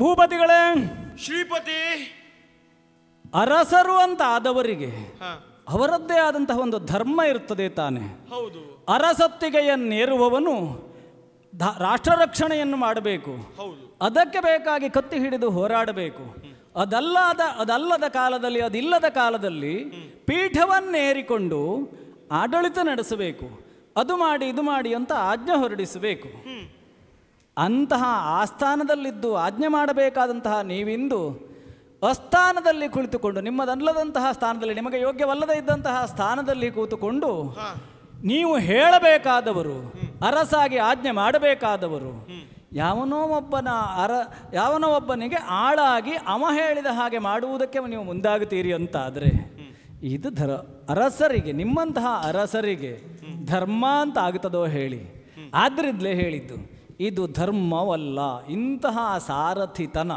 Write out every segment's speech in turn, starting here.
ಭೂಪತಿಗಳೇ ಶ್ರೀಪತಿ ಅರಸರು ಅಂತ ಆದವರಿಗೆ ಅವರದ್ದೇ ಆದಂತಹ ಒಂದು ಧರ್ಮ ಇರ್ತದೆ ತಾನೆ ಹೌದು ಅರಸತ್ತಿಗೆಯನ್ನೇರುವವನು ರಾಷ್ಟ್ರ ರಕ್ಷಣೆಯನ್ನು ಮಾಡಬೇಕು ಅದಕ್ಕೆ ಬೇಕಾಗಿ ಕತ್ತಿ ಹಿಡಿದು ಹೋರಾಡಬೇಕು ಅದಲ್ಲದ ಅದಲ್ಲದ ಕಾಲದಲ್ಲಿ ಅದಿಲ್ಲದ ಕಾಲದಲ್ಲಿ ಪೀಠವನ್ನೇರಿಕೊಂಡು ಆಡಳಿತ ನಡೆಸಬೇಕು ಅದು ಮಾಡಿ ಇದು ಮಾಡಿ ಅಂತ ಆಜ್ಞೆ ಹೊರಡಿಸಬೇಕು ಅಂತಹ ಆಸ್ಥಾನದಲ್ಲಿದ್ದು ಆಜ್ಞೆ ಮಾಡಬೇಕಾದಂತಹ ನೀವಿಂದು ಅಸ್ಥಾನದಲ್ಲಿ ಕುಳಿತುಕೊಂಡು ನಿಮ್ಮದಲ್ಲದಂತಹ ಸ್ಥಾನದಲ್ಲಿ ನಿಮಗೆ ಯೋಗ್ಯವಲ್ಲದೇ ಇದ್ದಂತಹ ಸ್ಥಾನದಲ್ಲಿ ಕೂತುಕೊಂಡು ನೀವು ಹೇಳಬೇಕಾದವರು ಅರಸಾಗಿ ಆಜ್ಞೆ ಮಾಡಬೇಕಾದವರು ಯಾವನೋ ಒಬ್ಬನ ಅರ ಯಾವನೋ ಒಬ್ಬನಿಗೆ ಆಳಾಗಿ ಅವ ಹೇಳಿದ ಹಾಗೆ ಮಾಡುವುದಕ್ಕೆ ನೀವು ಮುಂದಾಗುತ್ತೀರಿ ಅಂತಾದರೆ ಇದು ಧರ ಅರಸರಿಗೆ ನಿಮ್ಮಂತಹ ಅರಸರಿಗೆ ಧರ್ಮ ಅಂತ ಆಗುತ್ತದೋ ಹೇಳಿ ಆದ್ರಿಂದಲೇ ಹೇಳಿದ್ದು ಇದು ಧರ್ಮವಲ್ಲ ಇಂತಹ ಸಾರಥಿತನ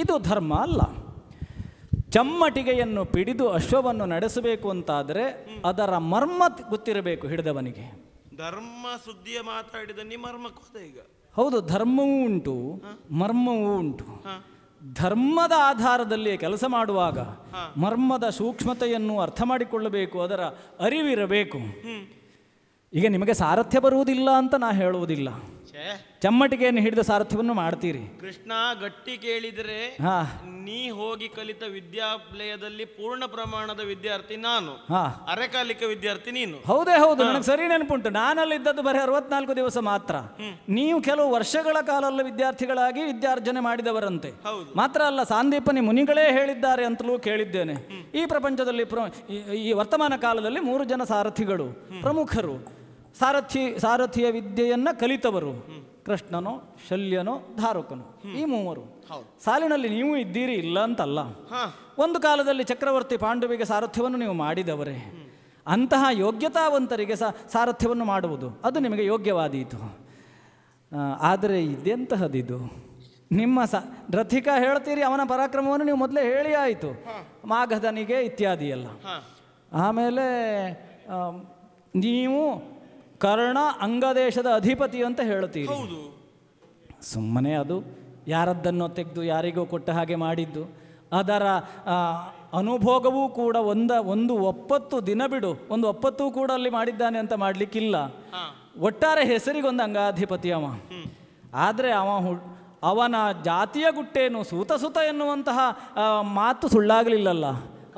ಇದು ಧರ್ಮ ಅಲ್ಲ ಚಮ್ಮಟಿಗೆಯನ್ನು ಪಿಡಿದು ಅಶ್ವವನ್ನು ನಡೆಸಬೇಕು ಅಂತಾದರೆ ಅದರ ಮರ್ಮ ಗೊತ್ತಿರಬೇಕು ಹಿಡಿದವನಿಗೆ ಧರ್ಮ ಸುದ್ದಿಯ ಮಾತಾಡಿದ ಈಗ ಹೌದು ಧರ್ಮವೂ ಉಂಟು ಮರ್ಮವೂ ಉಂಟು ಧರ್ಮದ ಆಧಾರದಲ್ಲಿ ಕೆಲಸ ಮಾಡುವಾಗ ಮರ್ಮದ ಸೂಕ್ಷ್ಮತೆಯನ್ನು ಅರ್ಥ ಮಾಡಿಕೊಳ್ಳಬೇಕು ಅದರ ಅರಿವಿರಬೇಕು ಈಗ ನಿಮಗೆ ಸಾರಥ್ಯ ಬರುವುದಿಲ್ಲ ಅಂತ ನಾ ಹೇಳುವುದಿಲ್ಲ ಚಮ್ಮಟಿಗೆಯನ್ನು ಹಿಡಿದ ಸಾರಥ್ಯವನ್ನು ಮಾಡ್ತೀರಿ ಕೃಷ್ಣ ಗಟ್ಟಿ ಕೇಳಿದರೆ ನೀ ಹೋಗಿ ಕಲಿತ ವಿದ್ಯಾಲಯದಲ್ಲಿ ಪೂರ್ಣ ಪ್ರಮಾಣದ ವಿದ್ಯಾರ್ಥಿ ನಾನು ಅರೆಕಾಲಿಕ ವಿದ್ಯಾರ್ಥಿ ನೀನು ಹೌದೇ ಹೌದು ನನಗೆ ಸರಿ ನೆನಪುಂಟು ನಾನಲ್ಲಿ ಇದ್ದದ್ದು ಬರೀ ಅರವತ್ನಾಲ್ಕು ದಿವಸ ಮಾತ್ರ ನೀವು ಕೆಲವು ವರ್ಷಗಳ ಕಾಲಲ್ಲಿ ವಿದ್ಯಾರ್ಥಿಗಳಾಗಿ ವಿದ್ಯಾರ್ಜನೆ ಮಾಡಿದವರಂತೆ ಮಾತ್ರ ಅಲ್ಲ ಸಾಂದೀಪನಿ ಮುನಿಗಳೇ ಹೇಳಿದ್ದಾರೆ ಅಂತಲೂ ಕೇಳಿದ್ದೇನೆ ಈ ಪ್ರಪಂಚದಲ್ಲಿ ಈ ವರ್ತಮಾನ ಕಾಲದಲ್ಲಿ ಮೂರು ಜನ ಸಾರಥಿಗಳು ಪ್ರಮುಖರು ಸಾರಥಿ ಸಾರಥಿಯ ವಿದ್ಯೆಯನ್ನು ಕಲಿತವರು ಕೃಷ್ಣನೋ ಶಲ್ಯನೋ ಧಾರಕನು ಈ ಮೂವರು ಸಾಲಿನಲ್ಲಿ ನೀವು ಇದ್ದೀರಿ ಇಲ್ಲ ಅಂತಲ್ಲ ಒಂದು ಕಾಲದಲ್ಲಿ ಚಕ್ರವರ್ತಿ ಪಾಂಡುವಿಗೆ ಸಾರಥ್ಯವನ್ನು ನೀವು ಮಾಡಿದವರೇ ಅಂತಹ ಯೋಗ್ಯತಾವಂತರಿಗೆ ಸಾರಥ್ಯವನ್ನು ಮಾಡುವುದು ಅದು ನಿಮಗೆ ಯೋಗ್ಯವಾದೀತು ಆದರೆ ಇದೆಂತಹದಿದು ನಿಮ್ಮ ಸ ರಥಿಕಾ ಹೇಳ್ತೀರಿ ಅವನ ಪರಾಕ್ರಮವನ್ನು ನೀವು ಮೊದಲೇ ಹೇಳಿ ಆಯಿತು ಮಾಘಧನಿಗೆ ಇತ್ಯಾದಿ ಎಲ್ಲ ಆಮೇಲೆ ನೀವು ಕರ್ಣ ಅಂಗದೇಶದ ಅಧಿಪತಿ ಅಂತ ಹೇಳ್ತೀರಿ ಸುಮ್ಮನೆ ಅದು ಯಾರದ್ದನ್ನು ತೆಗೆದು ಯಾರಿಗೂ ಕೊಟ್ಟ ಹಾಗೆ ಮಾಡಿದ್ದು ಅದರ ಅನುಭೋಗವೂ ಕೂಡ ಒಂದ ಒಂದು ಒಪ್ಪತ್ತು ದಿನ ಬಿಡು ಒಂದು ಒಪ್ಪತ್ತು ಕೂಡ ಅಲ್ಲಿ ಮಾಡಿದ್ದಾನೆ ಅಂತ ಮಾಡಲಿಕ್ಕಿಲ್ಲ ಒಟ್ಟಾರೆ ಹೆಸರಿಗೊಂದು ಅಂಗಾಧಿಪತಿ ಅವ ಆದರೆ ಅವ ಅವನ ಜಾತಿಯ ಗುಟ್ಟೇನು ಸೂತ ಸುತ ಎನ್ನುವಂತಹ ಮಾತು ಸುಳ್ಳಾಗಲಿಲ್ಲಲ್ಲ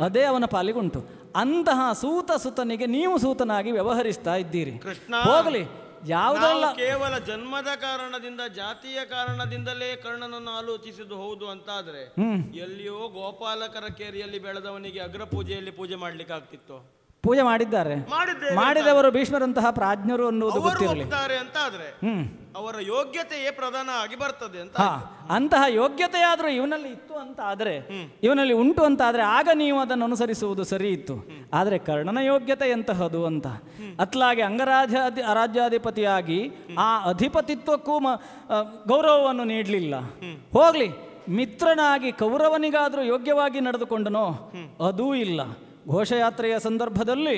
ಅದೇ ಅವನ ಪಾಲಿಗುಂಟು ಅಂತಹ ಸೂತ ಸುತನಿಗೆ ನೀವು ಸೂತನಾಗಿ ವ್ಯವಹರಿಸ್ತಾ ಇದ್ದೀರಿ ಕೃಷ್ಣ ಹೋಗಲಿ ಯಾವುದಲ್ಲ ಕೇವಲ ಜನ್ಮದ ಕಾರಣದಿಂದ ಜಾತಿಯ ಕಾರಣದಿಂದಲೇ ಕರ್ಣನನ್ನು ಆಲೋಚಿಸುದು ಹೌದು ಅಂತಾದ್ರೆ ಎಲ್ಲಿಯೋ ಗೋಪಾಲಕರ ಕೇರಿಯಲ್ಲಿ ಬೆಳೆದವನಿಗೆ ಅಗ್ರ ಪೂಜೆಯಲ್ಲಿ ಪೂಜೆ ಮಾಡ್ಲಿಕ್ಕೆ ಆಗ್ತಿತ್ತು ಪೂಜೆ ಮಾಡಿದ್ದಾರೆ ಮಾಡಿದವರು ಭೀಷ್ಮರಂತಹ ಪ್ರಾಜ್ಞರು ಅನ್ನುವುದು ಗೊತ್ತಿರಲಿ ಅಂತ ಅವರ ಯೋಗ್ಯತೆಯೇ ಪ್ರಧಾನ ಆಗಿ ಬರ್ತದೆ ಅಂತ ಅಂತಹ ಯೋಗ್ಯತೆಯಾದರೂ ಇವನಲ್ಲಿ ಇತ್ತು ಅಂತ ಆದರೆ ಇವನಲ್ಲಿ ಉಂಟು ಅಂತ ಆದರೆ ಆಗ ನೀವು ಅದನ್ನು ಅನುಸರಿಸುವುದು ಸರಿ ಇತ್ತು ಆದರೆ ಕರ್ಣನ ಯೋಗ್ಯತೆ ಎಂತಹದು ಅಂತ ಅತ್ಲಾಗೆ ಅಂಗರಾಜ ರಾಜ್ಯಾಧಿಪತಿಯಾಗಿ ಆ ಅಧಿಪತಿತ್ವಕ್ಕೂ ಗೌರವವನ್ನು ನೀಡಲಿಲ್ಲ ಹೋಗ್ಲಿ ಮಿತ್ರನಾಗಿ ಕೌರವನಿಗಾದರೂ ಯೋಗ್ಯವಾಗಿ ನಡೆದುಕೊಂಡನೋ ಅದೂ ಇಲ್ಲ ಘೋಷಯಾತ್ರೆಯ ಸಂದರ್ಭದಲ್ಲಿ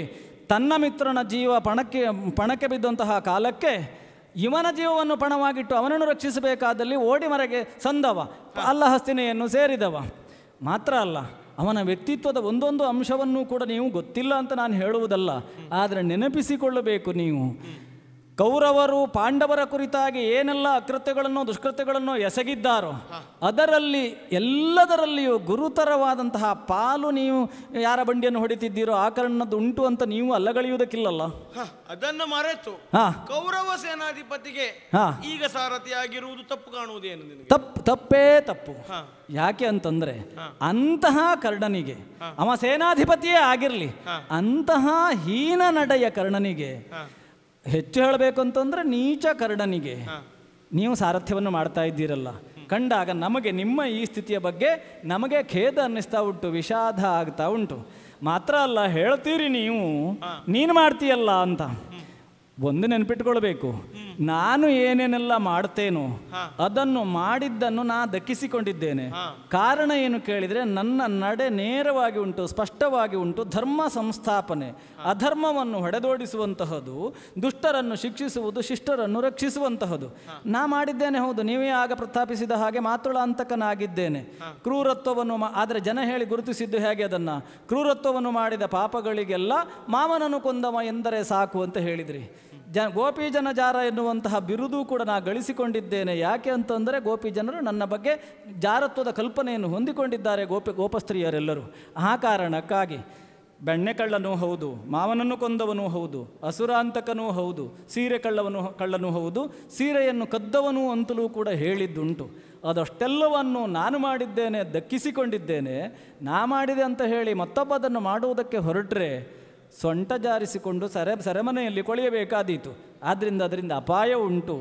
ತನ್ನ ಮಿತ್ರನ ಜೀವ ಪಣಕ್ಕೆ ಪಣಕ್ಕೆ ಬಿದ್ದಂತಹ ಕಾಲಕ್ಕೆ ಇವನ ಜೀವವನ್ನು ಪಣವಾಗಿಟ್ಟು ಅವನನ್ನು ರಕ್ಷಿಸಬೇಕಾದಲ್ಲಿ ಓಡಿ ಮರೆಗೆ ಸಂದವ ಅಲ್ಲಹಸ್ತಿನೆಯನ್ನು ಸೇರಿದವ ಮಾತ್ರ ಅಲ್ಲ ಅವನ ವ್ಯಕ್ತಿತ್ವದ ಒಂದೊಂದು ಅಂಶವನ್ನು ಕೂಡ ನೀವು ಗೊತ್ತಿಲ್ಲ ಅಂತ ನಾನು ಹೇಳುವುದಲ್ಲ ಆದರೆ ನೆನಪಿಸಿಕೊಳ್ಳಬೇಕು ನೀವು ಕೌರವರು ಪಾಂಡವರ ಕುರಿತಾಗಿ ಏನೆಲ್ಲ ಅಕೃತ್ಯಗಳನ್ನು ದುಷ್ಕೃತ್ಯಗಳನ್ನು ಎಸಗಿದ್ದಾರೋ ಅದರಲ್ಲಿ ಎಲ್ಲದರಲ್ಲಿಯೂ ಗುರುತರವಾದಂತಹ ಪಾಲು ನೀವು ಯಾರ ಬಂಡಿಯನ್ನು ಹೊಡಿತಿದ್ದೀರೋ ಆ ಕಾರಣದ್ದು ಉಂಟು ಅಂತ ನೀವು ಅಲ್ಲಗಳಿಯುವುದಕ್ಕಿಲ್ಲಲ್ಲ ಅದನ್ನು ಮರೆತು ಕೌರವ ಸೇನಾಧಿಪತಿಗೆ ಈಗ ಆಗಿರುವುದು ತಪ್ಪು ಕಾಣುವುದೇನು ತಪ್ಪು ತಪ್ಪೇ ತಪ್ಪು ಯಾಕೆ ಅಂತಂದ್ರೆ ಅಂತಹ ಕರ್ಣನಿಗೆ ಅವ ಸೇನಾಧಿಪತಿಯೇ ಆಗಿರಲಿ ಅಂತಹ ಹೀನ ನಡೆಯ ಕರ್ಣನಿಗೆ ಹೆಚ್ಚು ಹೇಳಬೇಕು ಅಂತಂದ್ರೆ ನೀಚ ಕರ್ಣನಿಗೆ ನೀವು ಸಾರಥ್ಯವನ್ನು ಮಾಡ್ತಾ ಇದ್ದೀರಲ್ಲ ಕಂಡಾಗ ನಮಗೆ ನಿಮ್ಮ ಈ ಸ್ಥಿತಿಯ ಬಗ್ಗೆ ನಮಗೆ ಖೇದ ಅನ್ನಿಸ್ತಾ ಉಂಟು ವಿಷಾದ ಆಗ್ತಾ ಉಂಟು ಮಾತ್ರ ಅಲ್ಲ ಹೇಳ್ತೀರಿ ನೀವು ನೀನು ಮಾಡ್ತೀಯಲ್ಲ ಅಂತ ಒಂದು ನೆನ್ಪಿಟ್ಕೊಳ್ಬೇಕು ನಾನು ಏನೇನೆಲ್ಲ ಮಾಡ್ತೇನೋ ಅದನ್ನು ಮಾಡಿದ್ದನ್ನು ನಾ ದಕ್ಕಿಸಿಕೊಂಡಿದ್ದೇನೆ ಕಾರಣ ಏನು ಕೇಳಿದರೆ ನನ್ನ ನಡೆ ನೇರವಾಗಿ ಉಂಟು ಸ್ಪಷ್ಟವಾಗಿ ಉಂಟು ಧರ್ಮ ಸಂಸ್ಥಾಪನೆ ಅಧರ್ಮವನ್ನು ಹೊಡೆದೋಡಿಸುವಂತಹದು ದುಷ್ಟರನ್ನು ಶಿಕ್ಷಿಸುವುದು ಶಿಷ್ಟರನ್ನು ರಕ್ಷಿಸುವಂತಹದು ನಾ ಮಾಡಿದ್ದೇನೆ ಹೌದು ನೀವೇ ಆಗ ಪ್ರಸ್ತಾಪಿಸಿದ ಹಾಗೆ ಮಾತುಳ ಮಾತೃಳಾಂತಕನಾಗಿದ್ದೇನೆ ಕ್ರೂರತ್ವವನ್ನು ಆದರೆ ಜನ ಹೇಳಿ ಗುರುತಿಸಿದ್ದು ಹೇಗೆ ಅದನ್ನು ಕ್ರೂರತ್ವವನ್ನು ಮಾಡಿದ ಪಾಪಗಳಿಗೆಲ್ಲ ಮಾವನನ್ನು ಕೊಂದವ ಎಂದರೆ ಸಾಕು ಅಂತ ಹೇಳಿದ್ರಿ ಜ ಗೋಪಿಜನ ಜಾರ ಎನ್ನುವಂತಹ ಬಿರುದು ಕೂಡ ನಾನು ಗಳಿಸಿಕೊಂಡಿದ್ದೇನೆ ಯಾಕೆ ಅಂತಂದರೆ ಗೋಪಿ ಜನರು ನನ್ನ ಬಗ್ಗೆ ಜಾರತ್ವದ ಕಲ್ಪನೆಯನ್ನು ಹೊಂದಿಕೊಂಡಿದ್ದಾರೆ ಗೋಪಿ ಗೋಪಸ್ತ್ರೀಯರೆಲ್ಲರೂ ಆ ಕಾರಣಕ್ಕಾಗಿ ಬೆಣ್ಣೆ ಕಳ್ಳನೂ ಹೌದು ಮಾವನನ್ನು ಕೊಂದವನೂ ಹೌದು ಅಸುರಾಂತಕನೂ ಹೌದು ಸೀರೆ ಕಳ್ಳವನು ಕಳ್ಳನೂ ಹೌದು ಸೀರೆಯನ್ನು ಕದ್ದವನು ಅಂತಲೂ ಕೂಡ ಹೇಳಿದ್ದುಂಟು ಅದಷ್ಟೆಲ್ಲವನ್ನು ನಾನು ಮಾಡಿದ್ದೇನೆ ದಕ್ಕಿಸಿಕೊಂಡಿದ್ದೇನೆ ನಾ ಮಾಡಿದೆ ಅಂತ ಹೇಳಿ ಅದನ್ನು ಮಾಡುವುದಕ್ಕೆ ಹೊರಟ್ರೆ ಸೊಂಟ ಜಾರಿಸಿಕೊಂಡು ಸರ ಸೆರೆಮನೆಯಲ್ಲಿ ಕೊಳೆಯಬೇಕಾದೀತು ಆದ್ದರಿಂದ ಅದರಿಂದ ಅಪಾಯ ಉಂಟು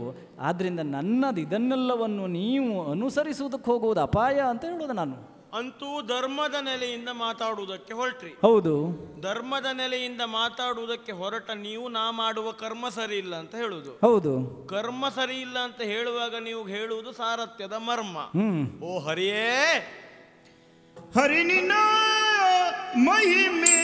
ಆದ್ದರಿಂದ ನನ್ನದು ಇದನ್ನೆಲ್ಲವನ್ನು ನೀವು ಅನುಸರಿಸುವುದಕ್ಕೆ ಹೋಗುವುದು ಅಪಾಯ ಅಂತ ಹೇಳೋದು ನಾನು ಅಂತೂ ಧರ್ಮದ ನೆಲೆಯಿಂದ ಮಾತಾಡುವುದಕ್ಕೆ ಹೊರಟ್ರಿ ಹೌದು ಧರ್ಮದ ನೆಲೆಯಿಂದ ಮಾತಾಡುವುದಕ್ಕೆ ಹೊರಟ ನೀವು ನಾ ಮಾಡುವ ಕರ್ಮ ಸರಿ ಇಲ್ಲ ಅಂತ ಹೇಳುದು ಹೌದು ಕರ್ಮ ಸರಿ ಇಲ್ಲ ಅಂತ ಹೇಳುವಾಗ ನೀವು ಹೇಳುವುದು ಸಾರಥ್ಯದ ಮರ್ಮ ಓ ಹರಿಯೇ हरिनी महिमे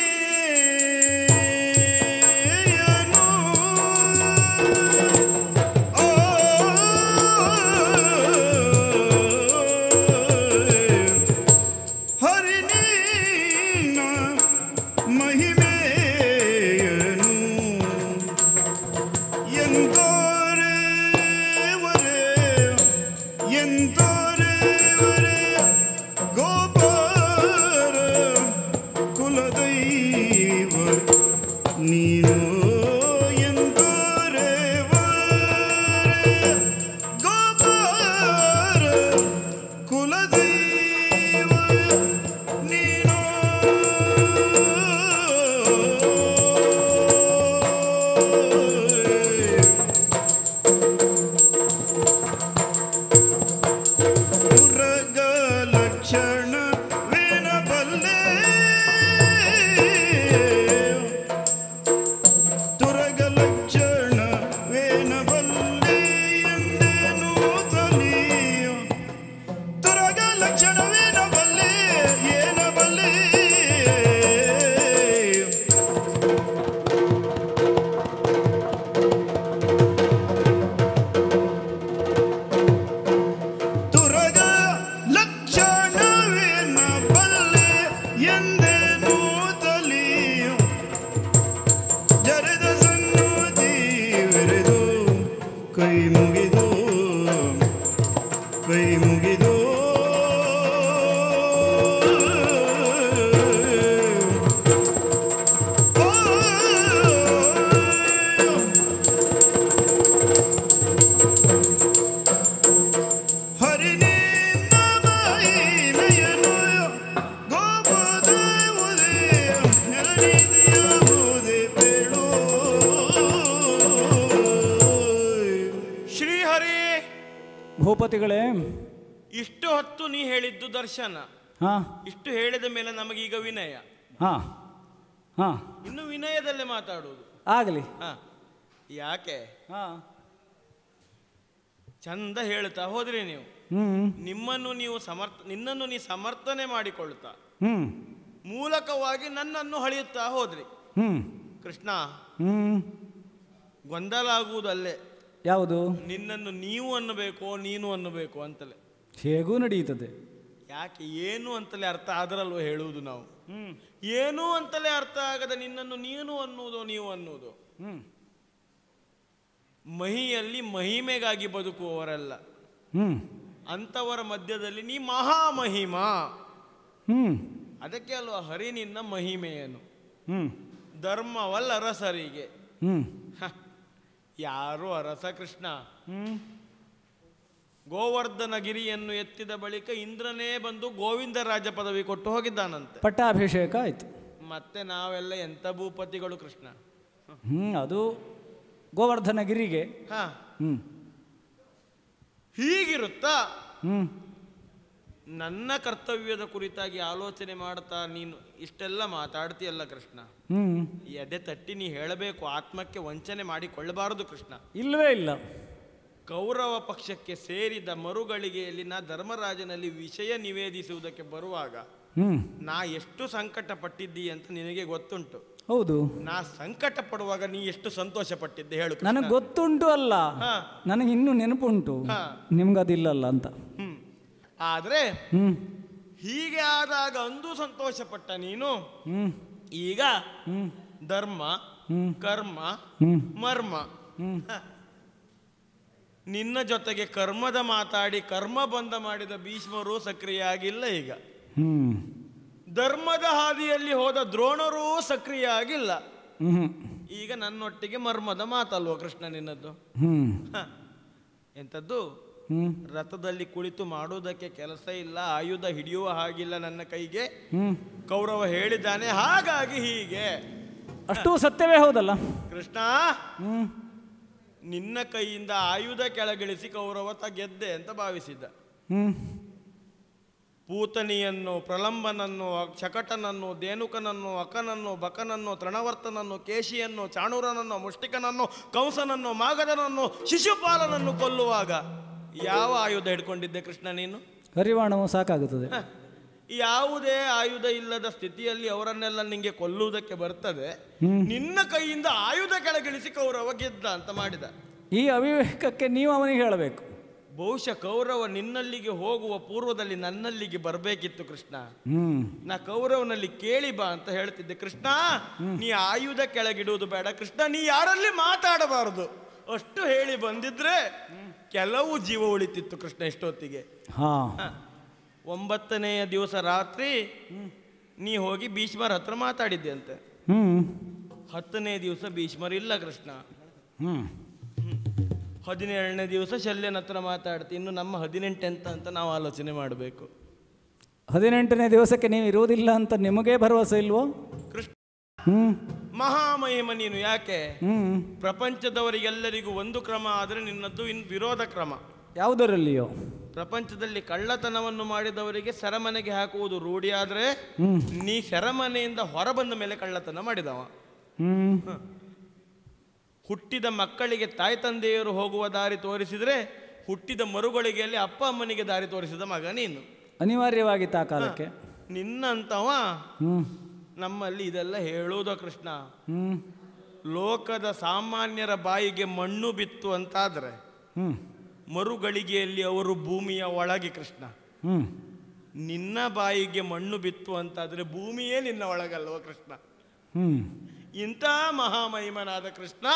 ಹಾಂ ಇಷ್ಟು ಹೇಳಿದ ಮೇಲೆ ನಮಗೀಗ ವಿನಯ ಹಾಂ ಹಾಂ ಇನ್ನು ವಿನಯದಲ್ಲೇ ಮಾತಾಡುವುದು ಆಗಲಿ ಯಾಕೆ ಹಾಂ ಚಂದ ಹೇಳ್ತಾ ಹೋದ್ರಿ ನೀವು ನಿಮ್ಮನ್ನು ನೀವು ಸಮರ್ಥ ನಿನ್ನನ್ನು ನೀವು ಸಮರ್ಥನೆ ಮಾಡಿಕೊಳ್ತಾ ಮೂಲಕವಾಗಿ ನನ್ನನ್ನು ಹಳೆಯುತ್ತಾ ಹೋದ್ರಿ ಕೃಷ್ಣ ಗೊಂದಲ ಆಗುವುದಲ್ಲೇ ಯಾವುದು ನಿನ್ನನ್ನು ನೀವು ಅನ್ನಬೇಕು ನೀನು ಅನ್ನಬೇಕು ಅಂತಲೇ ಹೇಗೂ ನಡೆಯುತ್ತದೆ ಯಾಕೆ ಏನು ಅಂತಲೇ ಅರ್ಥ ಆದರಲ್ವ ಹೇಳುವುದು ನಾವು ಏನು ಅಂತಲೇ ಅರ್ಥ ಆಗದ ನಿನ್ನನ್ನು ನೀನು ಅನ್ನುವುದು ನೀವು ಅನ್ನುವುದು ಮಹಿಯಲ್ಲಿ ಮಹಿಮೆಗಾಗಿ ಬದುಕುವವರಲ್ಲ ಅಂಥವರ ಮಧ್ಯದಲ್ಲಿ ನೀ ಮಹಾಮಹಿಮಾ ಅದಕ್ಕೆ ಅಲ್ವಾ ಹರಿ ನಿನ್ನ ಮಹಿಮೆಯನು ಧರ್ಮವಲ್ಲ ಅರಸರಿಗೆ ಯಾರು ಅರಸ ಕೃಷ್ಣ ಗೋವರ್ಧನಗಿರಿಯನ್ನು ಎತ್ತಿದ ಬಳಿಕ ಇಂದ್ರನೇ ಬಂದು ಗೋವಿಂದ ರಾಜ ಪದವಿ ಕೊಟ್ಟು ಹೋಗಿದ್ದಾನಂತೆ ಪಟ್ಟಾಭಿಷೇಕ ಆಯ್ತು ಮತ್ತೆ ನಾವೆಲ್ಲ ಎಂಥ ಭೂಪತಿಗಳು ಕೃಷ್ಣ ಹ್ಮ್ ಅದು ಗೋವರ್ಧನಗಿರಿಗೆ ಹಾ ಹ್ಞೂ ಹೀಗಿರುತ್ತಾ ನನ್ನ ಕರ್ತವ್ಯದ ಕುರಿತಾಗಿ ಆಲೋಚನೆ ಮಾಡ್ತಾ ನೀನು ಇಷ್ಟೆಲ್ಲ ಮಾತಾಡ್ತೀಯಲ್ಲ ಕೃಷ್ಣ ಹ್ಞೂ ಎದೆ ತಟ್ಟಿ ನೀ ಹೇಳಬೇಕು ಆತ್ಮಕ್ಕೆ ವಂಚನೆ ಮಾಡಿಕೊಳ್ಳಬಾರದು ಕೃಷ್ಣ ಇಲ್ಲವೇ ಇಲ್ಲ ಕೌರವ ಪಕ್ಷಕ್ಕೆ ಸೇರಿದ ಮರುಗಳಿಗೆಯಲ್ಲಿನ ಧರ್ಮರಾಜನಲ್ಲಿ ವಿಷಯ ನಿವೇದಿಸುವುದಕ್ಕೆ ಬರುವಾಗ ನಾ ಎಷ್ಟು ಸಂಕಟ ಪಟ್ಟಿದ್ದೀ ಅಂತ ನಿನಗೆ ಗೊತ್ತುಂಟು ಹೌದು ನಾ ಸಂಕಟ ಪಡುವಾಗ ನೀ ಎಷ್ಟು ಸಂತೋಷ ಪಟ್ಟಿದ್ದೆ ಹೇಳು ನನಗೆ ಗೊತ್ತುಂಟು ಅಲ್ಲ ನನಗೆ ಇನ್ನೂ ನೆನಪುಂಟು ನಿಮ್ಗದಿಲ್ಲಲ್ಲ ಅಲ್ಲ ಅಂತ ಆದ್ರೆ ಹೀಗೆ ಆದಾಗ ಅಂದು ಸಂತೋಷ ಪಟ್ಟ ನೀನು ಈಗ ಧರ್ಮ ಕರ್ಮ ಮರ್ಮ ನಿನ್ನ ಜೊತೆಗೆ ಕರ್ಮದ ಮಾತಾಡಿ ಕರ್ಮ ಬಂಧ ಮಾಡಿದ ಭೀಷ್ಮರು ಆಗಿಲ್ಲ ಈಗ ಧರ್ಮದ ಹಾದಿಯಲ್ಲಿ ಹೋದ ದ್ರೋಣರೂ ಸಕ್ರಿಯ ಆಗಿಲ್ಲ ಈಗ ನನ್ನೊಟ್ಟಿಗೆ ಮರ್ಮದ ಮಾತಲ್ವ ಕೃಷ್ಣ ನಿನ್ನದ್ದು ಎಂಥದ್ದು ರಥದಲ್ಲಿ ಕುಳಿತು ಮಾಡುವುದಕ್ಕೆ ಕೆಲಸ ಇಲ್ಲ ಆಯುಧ ಹಿಡಿಯುವ ಹಾಗಿಲ್ಲ ನನ್ನ ಕೈಗೆ ಕೌರವ ಹೇಳಿದ್ದಾನೆ ಹಾಗಾಗಿ ಹೀಗೆ ಅಷ್ಟು ಸತ್ಯವೇ ಹೌದಲ್ಲ ಕೃಷ್ಣ ನಿನ್ನ ಕೈಯಿಂದ ಆಯುಧ ಕೆಳಗಿಳಿಸಿ ಕೌರವತ ಗೆದ್ದೆ ಅಂತ ಭಾವಿಸಿದ್ದ ಪೂತನಿಯನ್ನು ಪ್ರಲಂಬನನ್ನು ಶಕಟನನ್ನು ದೇನುಕನನ್ನು ಅಕನನ್ನು ಬಕನನ್ನು ತೃಣವರ್ತನನ್ನು ಕೇಶಿಯನ್ನು ಚಾಣೂರನನ್ನು ಮುಷ್ಟಿಕನನ್ನು ಕಂಸನನ್ನು ಮಾಗಧನನ್ನು ಶಿಶುಪಾಲನನ್ನು ಕೊಲ್ಲುವಾಗ ಯಾವ ಆಯುಧ ಹಿಡ್ಕೊಂಡಿದ್ದೆ ಕೃಷ್ಣ ನೀನು ಹರಿವಾಣವು ಸಾಕಾಗುತ್ತದೆ ಯಾವುದೇ ಆಯುಧ ಇಲ್ಲದ ಸ್ಥಿತಿಯಲ್ಲಿ ಅವರನ್ನೆಲ್ಲ ನಿಂಗೆ ಕೊಲ್ಲುವುದಕ್ಕೆ ಬರ್ತದೆ ನಿನ್ನ ಕೈಯಿಂದ ಆಯುಧ ಕೆಳಗಿಳಿಸಿ ಕೌರವ ಗೆದ್ದ ಅಂತ ಮಾಡಿದ ಈ ಅವಿವೇಕಕ್ಕೆ ನೀವು ಅವನಿಗೆ ಹೇಳಬೇಕು ಬಹುಶಃ ಕೌರವ ನಿನ್ನಲ್ಲಿಗೆ ಹೋಗುವ ಪೂರ್ವದಲ್ಲಿ ನನ್ನಲ್ಲಿಗೆ ಬರಬೇಕಿತ್ತು ಕೃಷ್ಣ ನಾ ಕೌರವನಲ್ಲಿ ಕೇಳಿ ಬಾ ಅಂತ ಹೇಳ್ತಿದ್ದೆ ಕೃಷ್ಣ ನೀ ಆಯುಧ ಕೆಳಗಿಡುವುದು ಬೇಡ ಕೃಷ್ಣ ನೀ ಯಾರಲ್ಲಿ ಮಾತಾಡಬಾರದು ಅಷ್ಟು ಹೇಳಿ ಬಂದಿದ್ರೆ ಕೆಲವು ಜೀವ ಉಳಿತಿತ್ತು ಕೃಷ್ಣ ಇಷ್ಟೊತ್ತಿಗೆ ಹಾ ಒಂಬತ್ತನೆಯ ದಿವಸ ರಾತ್ರಿ ನೀ ಹೋಗಿ ಭೀಷ್ಮರ ಹತ್ರ ಮಾತಾಡಿದ್ದೆ ಅಂತೆ ಹತ್ತನೇ ದಿವಸ ಭೀಷ್ಮರ್ ಇಲ್ಲ ಕೃಷ್ಣ ಹದಿನೇಳನೇ ದಿವಸ ಶಲ್ಯನ ಹತ್ರ ಮಾತಾಡ್ತಿ ಇನ್ನು ನಮ್ಮ ಹದಿನೆಂಟೆಂತ ಅಂತ ನಾವು ಆಲೋಚನೆ ಮಾಡಬೇಕು ಹದಿನೆಂಟನೇ ದಿವಸಕ್ಕೆ ನೀವು ಇರುವುದಿಲ್ಲ ಅಂತ ನಿಮಗೆ ಭರವಸೆ ಇಲ್ವೋ ಕೃಷ್ಣ ಮಹಾಮಹಿಮ ನೀನು ಯಾಕೆ ಪ್ರಪಂಚದವರಿಗೆಲ್ಲರಿಗೂ ಒಂದು ಕ್ರಮ ಆದರೆ ನಿನ್ನದ್ದು ಇನ್ ವಿರೋಧ ಕ್ರಮ ಯಾವುದರಲ್ಲಿಯೋ ಪ್ರಪಂಚದಲ್ಲಿ ಕಳ್ಳತನವನ್ನು ಮಾಡಿದವರಿಗೆ ಸೆರೆಮನೆಗೆ ಹಾಕುವುದು ರೂಢಿಯಾದರೆ ನೀ ಹೊರ ಬಂದ ಮೇಲೆ ಕಳ್ಳತನ ಮಾಡಿದವ ಹುಟ್ಟಿದ ಮಕ್ಕಳಿಗೆ ತಾಯಿ ತಂದೆಯರು ಹೋಗುವ ದಾರಿ ತೋರಿಸಿದರೆ ಹುಟ್ಟಿದ ಮರುಗಳಿಗೆಯಲ್ಲಿ ಅಪ್ಪ ಅಮ್ಮನಿಗೆ ದಾರಿ ತೋರಿಸಿದ ಮಗ ನೀನು ಅನಿವಾರ್ಯವಾಗಿ ತಾಕಾಲಕ್ಕೆ ನಿನ್ನಂತವ ನಮ್ಮಲ್ಲಿ ಇದೆಲ್ಲ ಹೇಳೋದ ಕೃಷ್ಣ ಲೋಕದ ಸಾಮಾನ್ಯರ ಬಾಯಿಗೆ ಮಣ್ಣು ಬಿತ್ತು ಅಂತಾದ್ರೆ ಮರುಗಳಿಗೆಯಲ್ಲಿ ಅವರು ಭೂಮಿಯ ಒಳಗೆ ಕೃಷ್ಣ ನಿನ್ನ ಬಾಯಿಗೆ ಮಣ್ಣು ಬಿತ್ತು ಅಂತಾದರೆ ಭೂಮಿಯೇ ನಿನ್ನ ಒಳಗಲ್ವ ಕೃಷ್ಣ ಇಂಥ ಮಹಾಮಹಿಮನಾದ ಕೃಷ್ಣ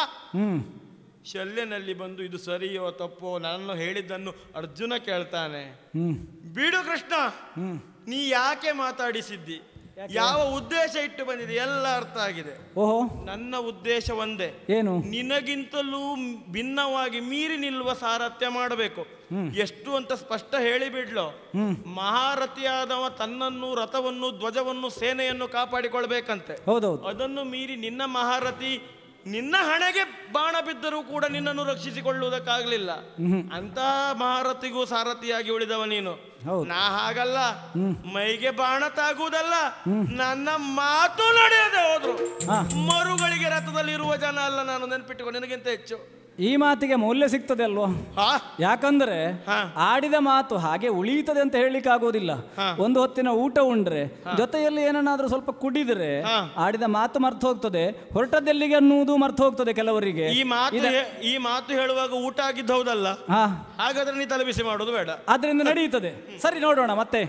ಶಲ್ಯನಲ್ಲಿ ಬಂದು ಇದು ಸರಿಯೋ ತಪ್ಪೋ ನಾನು ಹೇಳಿದ್ದನ್ನು ಅರ್ಜುನ ಕೇಳ್ತಾನೆ ಬಿಡು ಕೃಷ್ಣ ನೀ ಯಾಕೆ ಮಾತಾಡಿಸಿದ್ದಿ ಯಾವ ಉದ್ದೇಶ ಇಟ್ಟು ಬಂದಿದೆ ಎಲ್ಲ ಅರ್ಥ ಆಗಿದೆ ಓಹೋ ನನ್ನ ಉದ್ದೇಶ ಒಂದೇ ಏನು ನಿನಗಿಂತಲೂ ಭಿನ್ನವಾಗಿ ಮೀರಿ ನಿಲ್ಲುವ ಸಾರಥ್ಯ ಮಾಡಬೇಕು ಎಷ್ಟು ಅಂತ ಸ್ಪಷ್ಟ ಬಿಡ್ಲೋ ಮಹಾರಥಿಯಾದವ ತನ್ನನ್ನು ರಥವನ್ನು ಧ್ವಜವನ್ನು ಸೇನೆಯನ್ನು ಕಾಪಾಡಿಕೊಳ್ಬೇಕಂತೆ ಅದನ್ನು ಮೀರಿ ನಿನ್ನ ಮಹಾರಥಿ ನಿನ್ನ ಹಣೆಗೆ ಬಾಣ ಬಿದ್ದರೂ ಕೂಡ ನಿನ್ನನ್ನು ರಕ್ಷಿಸಿಕೊಳ್ಳುವುದಕ್ಕಾಗಲಿಲ್ಲ ಅಂತ ಮಹಾರಥಿಗೂ ಸಾರಥಿಯಾಗಿ ಉಳಿದವ ನೀನು ನಾ ಹಾಗಲ್ಲ ಮೈಗೆ ಬಾಣ ತಾಗುವುದಲ್ಲ ನನ್ನ ಮಾತು ನಡೆಯದೆ ಹೋದ್ರು ಮರುಗಳಿಗೆ ರಥದಲ್ಲಿ ಇರುವ ಜನ ಅಲ್ಲ ನಾನು ನೆನಪಿಟ್ಟುಕೊಂಡು ನಿನಗಿಂತ ಹೆಚ್ಚು ಈ ಮಾತಿಗೆ ಮೌಲ್ಯ ಸಿಗ್ತದೆ ಅಲ್ವಾ ಯಾಕಂದ್ರೆ ಆಡಿದ ಮಾತು ಹಾಗೆ ಉಳಿಯುತ್ತದೆ ಅಂತ ಹೇಳಲಿಕ್ಕೆ ಆಗೋದಿಲ್ಲ ಒಂದು ಹೊತ್ತಿನ ಊಟ ಉಂಡ್ರೆ ಜೊತೆಯಲ್ಲಿ ಏನನ್ನಾದ್ರೂ ಸ್ವಲ್ಪ ಕುಡಿದ್ರೆ ಆಡಿದ ಮಾತು ಮರ್ತು ಹೋಗ್ತದೆ ಹೊರಟದೆಲ್ಲಿಗೆ ಅನ್ನುವುದು ಮರ್ತು ಹೋಗ್ತದೆ ಕೆಲವರಿಗೆ ಈ ಮಾತು ಈ ಮಾತು ಹೇಳುವಾಗ ಊಟ ಆಗಿದ್ದು ಹೌದಲ್ಲ ಹಾಗಾದ್ರೆ ನೀ ತಲೆಬಿಸಿ ಮಾಡೋದು ಬೇಡ ಅದರಿಂದ ನಡೆಯುತ್ತದೆ ಸರಿ ನೋಡೋಣ ಮತ್ತೆ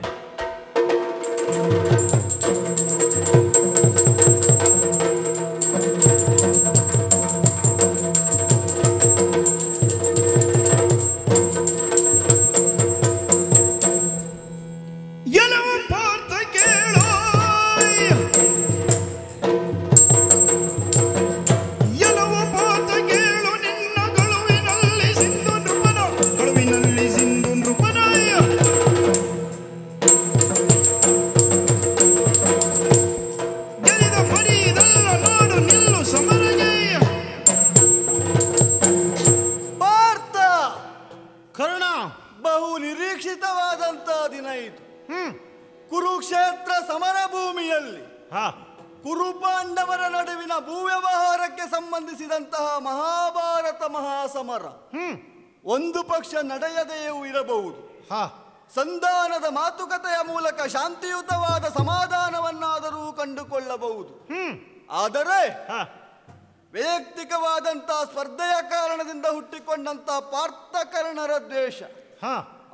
ವೈಯಕ್ತಿಕವಾದಂಥ ಸ್ಪರ್ಧೆಯ ಕಾರಣದಿಂದ ಹುಟ್ಟಿಕೊಂಡಂತಹ ಪಾರ್ಥಕರ್ಣರ ದ್ವೇಷ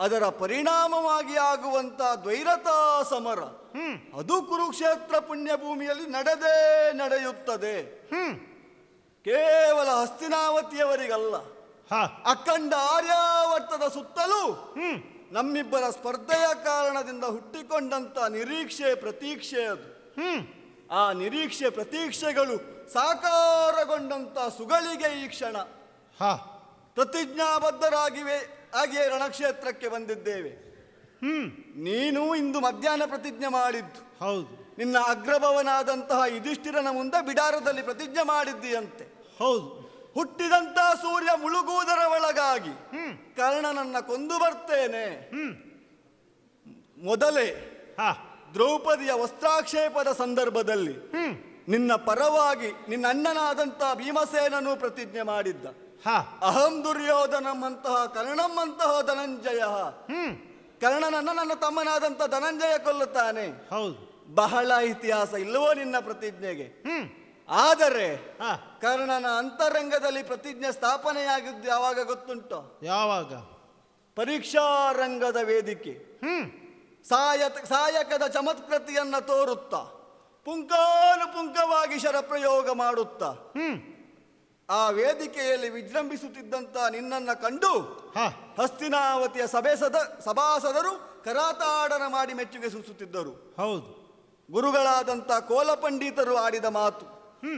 ಅದರ ಪರಿಣಾಮವಾಗಿ ಆಗುವಂಥ ದ್ವೈರತಾ ಸಮರ ಅದು ಕುರುಕ್ಷೇತ್ರ ಪುಣ್ಯ ಭೂಮಿಯಲ್ಲಿ ನಡೆದೇ ನಡೆಯುತ್ತದೆ ಕೇವಲ ಹಸ್ತಿನಾವತಿಯವರಿಗಲ್ಲ ಅಖಂಡ ಆರ್ಯಾವರ್ತದ ಸುತ್ತಲೂ ನಮ್ಮಿಬ್ಬರ ಸ್ಪರ್ಧೆಯ ಕಾರಣದಿಂದ ಹುಟ್ಟಿಕೊಂಡಂತ ನಿರೀಕ್ಷೆ ಪ್ರತೀಕ್ಷೆ ಅದು ಆ ನಿರೀಕ್ಷೆ ಪ್ರತೀಕ್ಷೆಗಳು ಸಾಕಾರಗೊಂಡಂತ ಸುಗಳಿಗೆ ಈ ಕ್ಷಣ ಹಾ ಪ್ರತಿಜ್ಞಾಬದ್ಧರಾಗಿವೆ ಹಾಗೆಯೇ ರಣಕ್ಷೇತ್ರಕ್ಕೆ ಬಂದಿದ್ದೇವೆ ಹ್ಮ್ ನೀನು ಇಂದು ಮಧ್ಯಾಹ್ನ ಪ್ರತಿಜ್ಞೆ ಮಾಡಿದ್ದು ಹೌದು ನಿನ್ನ ಅಗ್ರಭವನಾದಂತಹ ಯುಧಿಷ್ಠಿರನ ಮುಂದೆ ಬಿಡಾರದಲ್ಲಿ ಪ್ರತಿಜ್ಞೆ ಮಾಡಿದ್ದೀಯಂತೆ ಹೌದು ಹುಟ್ಟಿದಂತಹ ಸೂರ್ಯ ಮುಳುಗುವುದರ ಒಳಗಾಗಿ ಕರ್ಣನನ್ನ ಕೊಂದು ಬರ್ತೇನೆ ಮೊದಲೇ ದ್ರೌಪದಿಯ ವಸ್ತ್ರಾಕ್ಷೇಪದ ಸಂದರ್ಭದಲ್ಲಿ ನಿನ್ನ ಪರವಾಗಿ ನಿನ್ನ ಅಣ್ಣನಾದಂತಹ ಭೀಮಸೇನನು ಪ್ರತಿಜ್ಞೆ ಮಾಡಿದ್ದ ಅಹಂ ದುರ್ಯೋಧನಮ್ಮಂತಹ ಕರ್ಣಮ್ಮಂತಹ ಧನಂಜಯ ಕರ್ಣನನ್ನ ನನ್ನ ತಮ್ಮನಾದಂತಹ ಧನಂಜಯ ಕೊಲ್ಲುತ್ತಾನೆ ಹೌದು ಬಹಳ ಇತಿಹಾಸ ಇಲ್ಲವೋ ನಿನ್ನ ಪ್ರತಿಜ್ಞೆಗೆ ಆದರೆ ಕರ್ಣನ ಅಂತರಂಗದಲ್ಲಿ ಪ್ರತಿಜ್ಞೆ ಸ್ಥಾಪನೆಯಾಗಿದ್ದು ಯಾವಾಗ ಗೊತ್ತುಂಟು ಯಾವಾಗ ಪರೀಕ್ಷಾ ರಂಗದ ವೇದಿಕೆ ಸಾಯ ಸಾಯಕದ ಚಮತ್ಕೃತಿಯನ್ನ ತೋರುತ್ತಾ ಪುಂಕಾನುಪುಂಕವಾಗಿ ಶರಪ್ರಯೋಗ ಮಾಡುತ್ತಾ ಆ ವೇದಿಕೆಯಲ್ಲಿ ವಿಜೃಂಭಿಸುತ್ತಿದ್ದಂತ ನಿನ್ನನ್ನು ಕಂಡು ಹಸ್ತಿನಾವತಿಯ ಸಭೆ ಸದ ಸಭಾಸದರು ಕರಾತಾಡನ ಮಾಡಿ ಮೆಚ್ಚುಗೆ ಸೂಸುತ್ತಿದ್ದರು ಹೌದು ಗುರುಗಳಾದಂತ ಕೋಲ ಪಂಡಿತರು ಆಡಿದ ಮಾತು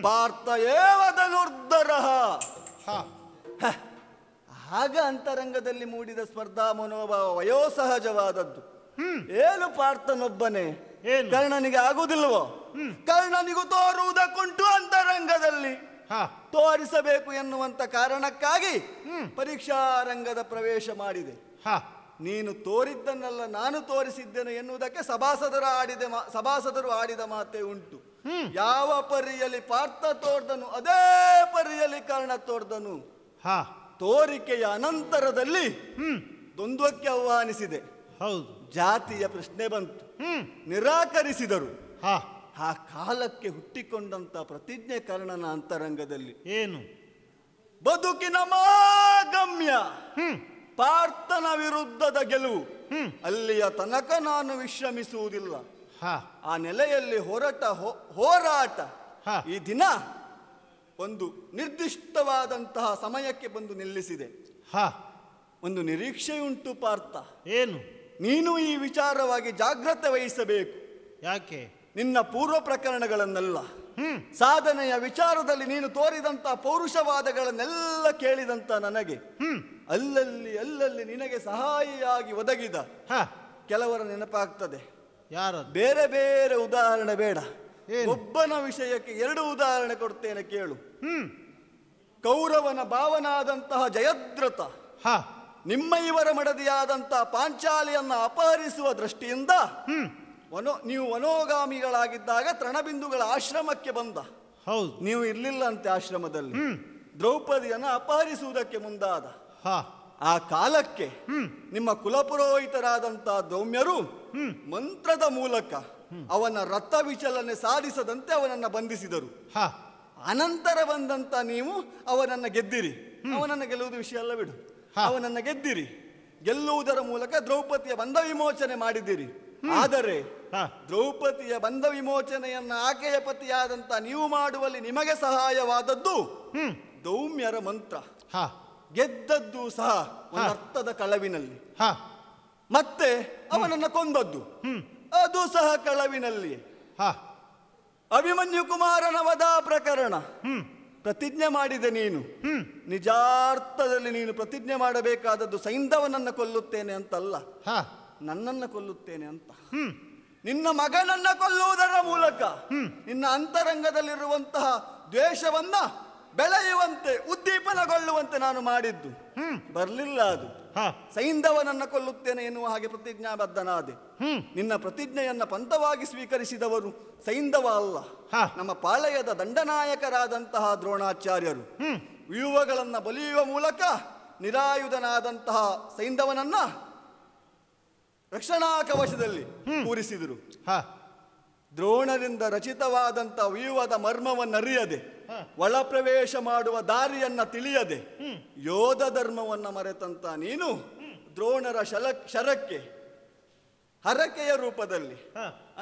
ಪಾರ್ಥ ಏವದನುರ್ಧರ ಆಗ ಅಂತರಂಗದಲ್ಲಿ ಮೂಡಿದ ಸ್ಪರ್ಧಾ ಮನೋಭಾವ ವಯೋಸಹಜವಾದದ್ದು ಏನು ಪಾರ್ಥನೊಬ್ಬನೇ ಕರ್ಣನಿಗೆ ಆಗುದಿಲ್ವೋ ಕರ್ಣನಿಗೂ ತೋರುವುದಕ್ಕುಂಟು ಅಂತರಂಗದಲ್ಲಿ ತೋರಿಸಬೇಕು ಎನ್ನುವಂತ ಕಾರಣಕ್ಕಾಗಿ ಪರೀಕ್ಷಾ ರಂಗದ ಪ್ರವೇಶ ಮಾಡಿದೆ ನೀನು ತೋರಿದ್ದನ್ನಲ್ಲ ನಾನು ತೋರಿಸಿದ್ದೇನೆ ಎನ್ನುವುದಕ್ಕೆ ಸಭಾಸದರು ಆಡಿದ ಸಭಾಸದರು ಆಡಿದ ಮಾತೆ ಉಂಟು ಯಾವ ಪರಿಯಲ್ಲಿ ಪಾರ್ಥ ತೋರ್ದನು ಅದೇ ಪರಿಯಲ್ಲಿ ಕರ್ಣ ತೋರ್ದನು ತೋರಿಕೆಯ ಅನಂತರದಲ್ಲಿ ದ್ವಂದ್ವಕ್ಕೆ ಆಹ್ವಾನಿಸಿದೆ ಹೌದು ಜಾತಿಯ ಪ್ರಶ್ನೆ ಬಂತು ನಿರಾಕರಿಸಿದರು ಆ ಕಾಲಕ್ಕೆ ಹುಟ್ಟಿಕೊಂಡಂತ ಪ್ರತಿಜ್ಞೆ ಕರ್ಣನ ಅಂತರಂಗದಲ್ಲಿ ಏನು ಬದುಕಿನ ಮಾಗಮ್ಯ ಪಾರ್ಥನ ವಿರುದ್ಧದ ಗೆಲುವು ಅಲ್ಲಿಯ ತನಕ ನಾನು ವಿಶ್ರಮಿಸುವುದಿಲ್ಲ ಆ ನೆಲೆಯಲ್ಲಿ ಹೋರಾಟ ಹೋರಾಟ ಈ ದಿನ ಒಂದು ನಿರ್ದಿಷ್ಟವಾದಂತಹ ಸಮಯಕ್ಕೆ ಬಂದು ನಿಲ್ಲಿಸಿದೆ ಒಂದು ನಿರೀಕ್ಷೆಯುಂಟು ಪಾರ್ಥ ಏನು ನೀನು ಈ ವಿಚಾರವಾಗಿ ಜಾಗ್ರತೆ ವಹಿಸಬೇಕು ಯಾಕೆ ನಿನ್ನ ಪೂರ್ವ ಪ್ರಕರಣಗಳನ್ನೆಲ್ಲ ಸಾಧನೆಯ ವಿಚಾರದಲ್ಲಿ ನೀನು ತೋರಿದಂತ ಪೌರುಷವಾದಗಳನ್ನೆಲ್ಲ ಕೇಳಿದಂತ ನನಗೆ ಅಲ್ಲಲ್ಲಿ ಅಲ್ಲಲ್ಲಿ ನಿನಗೆ ಸಹಾಯಿಯಾಗಿ ಒದಗಿದ ಕೆಲವರ ನೆನಪಾಗ್ತದೆ ಯಾರು ಬೇರೆ ಬೇರೆ ಉದಾಹರಣೆ ಬೇಡ ಒಬ್ಬನ ವಿಷಯಕ್ಕೆ ಎರಡು ಉದಾಹರಣೆ ಕೊಡ್ತೇನೆ ಕೇಳು ಕೌರವನ ಭಾವನಾದಂತಹ ಜಯದ್ರತ ನಿಮ್ಮ ಇವರ ಮಡದಿಯಾದಂಥ ಪಾಂಚಾಲಿಯನ್ನು ಅಪಹರಿಸುವ ದೃಷ್ಟಿಯಿಂದ ವನೋ ನೀವು ವನೋಗಾಮಿಗಳಾಗಿದ್ದಾಗ ತೃಣಬಿಂದುಗಳ ಆಶ್ರಮಕ್ಕೆ ಬಂದ ಹೌದು ನೀವು ಇರ್ಲಿಲ್ಲಂತೆ ಆಶ್ರಮದಲ್ಲಿ ದ್ರೌಪದಿಯನ್ನು ಅಪಹರಿಸುವುದಕ್ಕೆ ಮುಂದಾದ ಆ ಕಾಲಕ್ಕೆ ನಿಮ್ಮ ಕುಲಪುರೋಹಿತರಾದಂಥ ದೌಮ್ಯರು ಮಂತ್ರದ ಮೂಲಕ ಅವನ ರಥ ವಿಚಲನೆ ಸಾಧಿಸದಂತೆ ಅವನನ್ನು ಬಂಧಿಸಿದರು ಅನಂತರ ಬಂದಂತ ನೀವು ಅವನನ್ನು ಗೆದ್ದಿರಿ ಅವನನ್ನು ಗೆಲ್ಲುವುದು ವಿಷಯ ಅಲ್ಲ ಬಿಡು ಅವನನ್ನು ಗೆದ್ದಿರಿ ಗೆಲ್ಲುವುದರ ಮೂಲಕ ದ್ರೌಪದಿಯ ಬಂಧ ವಿಮೋಚನೆ ಮಾಡಿದ್ದೀರಿ ಆದರೆ ದ್ರೌಪದಿಯ ಬಂಧ ವಿಮೋಚನೆಯನ್ನ ಆಕೆಯ ಪತಿಯಾದಂತ ನೀವು ಮಾಡುವಲ್ಲಿ ನಿಮಗೆ ಸಹಾಯವಾದದ್ದು ದೌಮ್ಯರ ಮಂತ್ರ ಗೆದ್ದದ್ದು ಸಹ ಅರ್ಥದ ಕಳವಿನಲ್ಲಿ ಮತ್ತೆ ಅವನನ್ನ ಕೊಂದದ್ದು ಅದು ಸಹ ಕಳವಿನಲ್ಲಿ ಅಭಿಮನ್ಯು ಕುಮಾರನ ವದ ಪ್ರಕರಣ ಪ್ರತಿಜ್ಞೆ ಮಾಡಿದೆ ನೀನು ನಿಜಾರ್ಥದಲ್ಲಿ ನೀನು ಪ್ರತಿಜ್ಞೆ ಮಾಡಬೇಕಾದದ್ದು ಸೈಂಧವನನ್ನು ಕೊಲ್ಲುತ್ತೇನೆ ಅಂತಲ್ಲ ನನ್ನನ್ನು ಕೊಲ್ಲುತ್ತೇನೆ ಅಂತ ನಿನ್ನ ಮಗನನ್ನ ಕೊಲ್ಲುವುದರ ಮೂಲಕ ನಿನ್ನ ಅಂತರಂಗದಲ್ಲಿರುವಂತಹ ದ್ವೇಷವನ್ನ ಬೆಳೆಯುವಂತೆ ಉದ್ದೀಪನಗೊಳ್ಳುವಂತೆ ನಾನು ಮಾಡಿದ್ದು ಬರಲಿಲ್ಲ ಅದು ಸೈಂಧವನನ್ನ ಕೊಲ್ಲುತ್ತೇನೆ ಎನ್ನುವ ಹಾಗೆ ಪ್ರತಿಜ್ಞಾಬದ್ಧನಾದೆ ನಿನ್ನ ಪ್ರತಿಜ್ಞೆಯನ್ನ ಪಂಥವಾಗಿ ಸ್ವೀಕರಿಸಿದವರು ಸೈಂಧವ ಅಲ್ಲ ನಮ್ಮ ಪಾಳಯದ ದಂಡನಾಯಕರಾದಂತಹ ದ್ರೋಣಾಚಾರ್ಯರು ವ್ಯೂಹಗಳನ್ನ ಬಲಿಯುವ ಮೂಲಕ ನಿರಾಯುಧನಾದಂತಹ ಸೈಂಧವನನ್ನ ರಕ್ಷಣಾ ಕವಚದಲ್ಲಿ ಕೂರಿಸಿದರು ದ್ರೋಣರಿಂದ ರಚಿತವಾದಂತಹ ವ್ಯೂಹದ ಮರ್ಮವನ್ನರಿಯದೆ ಒಳ ಪ್ರವೇಶ ಮಾಡುವ ದಾರಿಯನ್ನ ತಿಳಿಯದೆ ಯೋಧ ಧರ್ಮವನ್ನ ಮರೆತಂತ ನೀನು ದ್ರೋಣರ ಶಲ ಶರಕ್ಕೆ ಹರಕೆಯ ರೂಪದಲ್ಲಿ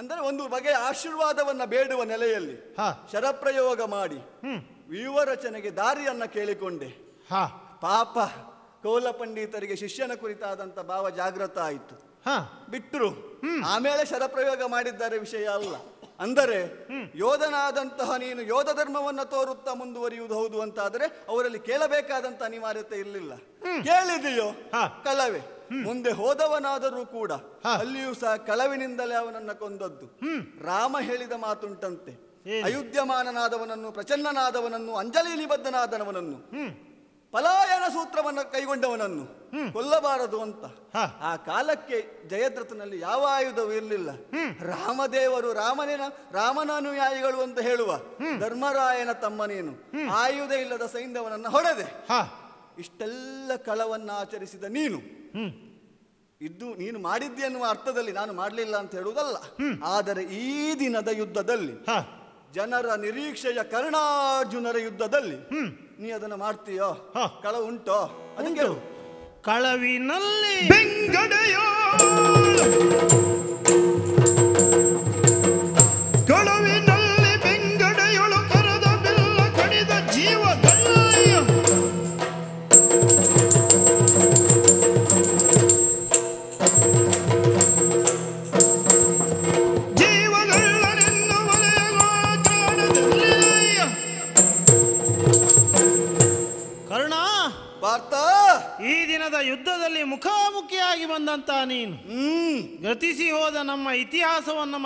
ಅಂದರೆ ಒಂದು ಬಗೆಯ ಆಶೀರ್ವಾದವನ್ನ ಬೇಡುವ ನೆಲೆಯಲ್ಲಿ ಶರಪ್ರಯೋಗ ಮಾಡಿ ವ್ಯೂಹ ರಚನೆಗೆ ದಾರಿಯನ್ನ ಕೇಳಿಕೊಂಡೆ ಪಾಪ ಕೋಲ ಪಂಡಿತರಿಗೆ ಶಿಷ್ಯನ ಕುರಿತಾದಂತ ಭಾವ ಜಾಗೃತ ಆಯಿತು ಬಿಟ್ಟರು ಆಮೇಲೆ ಶರಪ್ರಯೋಗ ಮಾಡಿದ್ದಾರೆ ವಿಷಯ ಅಲ್ಲ ಅಂದರೆ ಯೋಧನಾದಂತಹ ನೀನು ಯೋಧ ಧರ್ಮವನ್ನು ತೋರುತ್ತಾ ಮುಂದುವರಿಯುವುದು ಹೌದು ಅಂತಾದರೆ ಅವರಲ್ಲಿ ಕೇಳಬೇಕಾದಂತ ಅನಿವಾರ್ಯತೆ ಇರಲಿಲ್ಲ ಕೇಳಿದೆಯೋ ಕಳವೆ ಮುಂದೆ ಹೋದವನಾದರೂ ಕೂಡ ಅಲ್ಲಿಯೂ ಸಹ ಕಳವಿನಿಂದಲೇ ಅವನನ್ನ ಕೊಂದದ್ದು ರಾಮ ಹೇಳಿದ ಮಾತುಂಟಂತೆ ಅಯುಧ್ಯಮಾನನಾದವನನ್ನು ಪ್ರಚನ್ನನಾದವನನ್ನು ಅಂಜಲಿ ಪಲಾಯನ ಸೂತ್ರವನ್ನು ಕೈಗೊಂಡವನನ್ನು ಕೊಲ್ಲಬಾರದು ಅಂತ ಆ ಕಾಲಕ್ಕೆ ಜಯದ್ರಥನಲ್ಲಿ ಯಾವ ಆಯುಧವೂ ಇರಲಿಲ್ಲ ರಾಮದೇವರು ರಾಮನೇನ ರಾಮನಾನುಯಾಯಿಗಳು ಅಂತ ಹೇಳುವ ಧರ್ಮರಾಯನ ತಮ್ಮನೇನು ಆಯುಧ ಇಲ್ಲದ ಸೈನ್ಯವನನ್ನು ಹೊಡೆದೆ ಇಷ್ಟೆಲ್ಲ ಕಳವನ್ನ ಆಚರಿಸಿದ ನೀನು ಇದ್ದು ನೀನು ಮಾಡಿದ್ದೆ ಅನ್ನುವ ಅರ್ಥದಲ್ಲಿ ನಾನು ಮಾಡಲಿಲ್ಲ ಅಂತ ಹೇಳುವುದಲ್ಲ ಆದರೆ ಈ ದಿನದ ಯುದ್ಧದಲ್ಲಿ ಜನರ ನಿರೀಕ್ಷೆಯ ಕರ್ಣಾರ್ಜುನರ ಯುದ್ಧದಲ್ಲಿ ನೀ ಅದನ್ನು ಮಾಡ್ತೀಯೋ ಕಳ ಉಂಟೋ ಅದಕ್ಕೆ ಕಳವಿನಲ್ಲಿ ಬೆಂಗಡೆಯೋ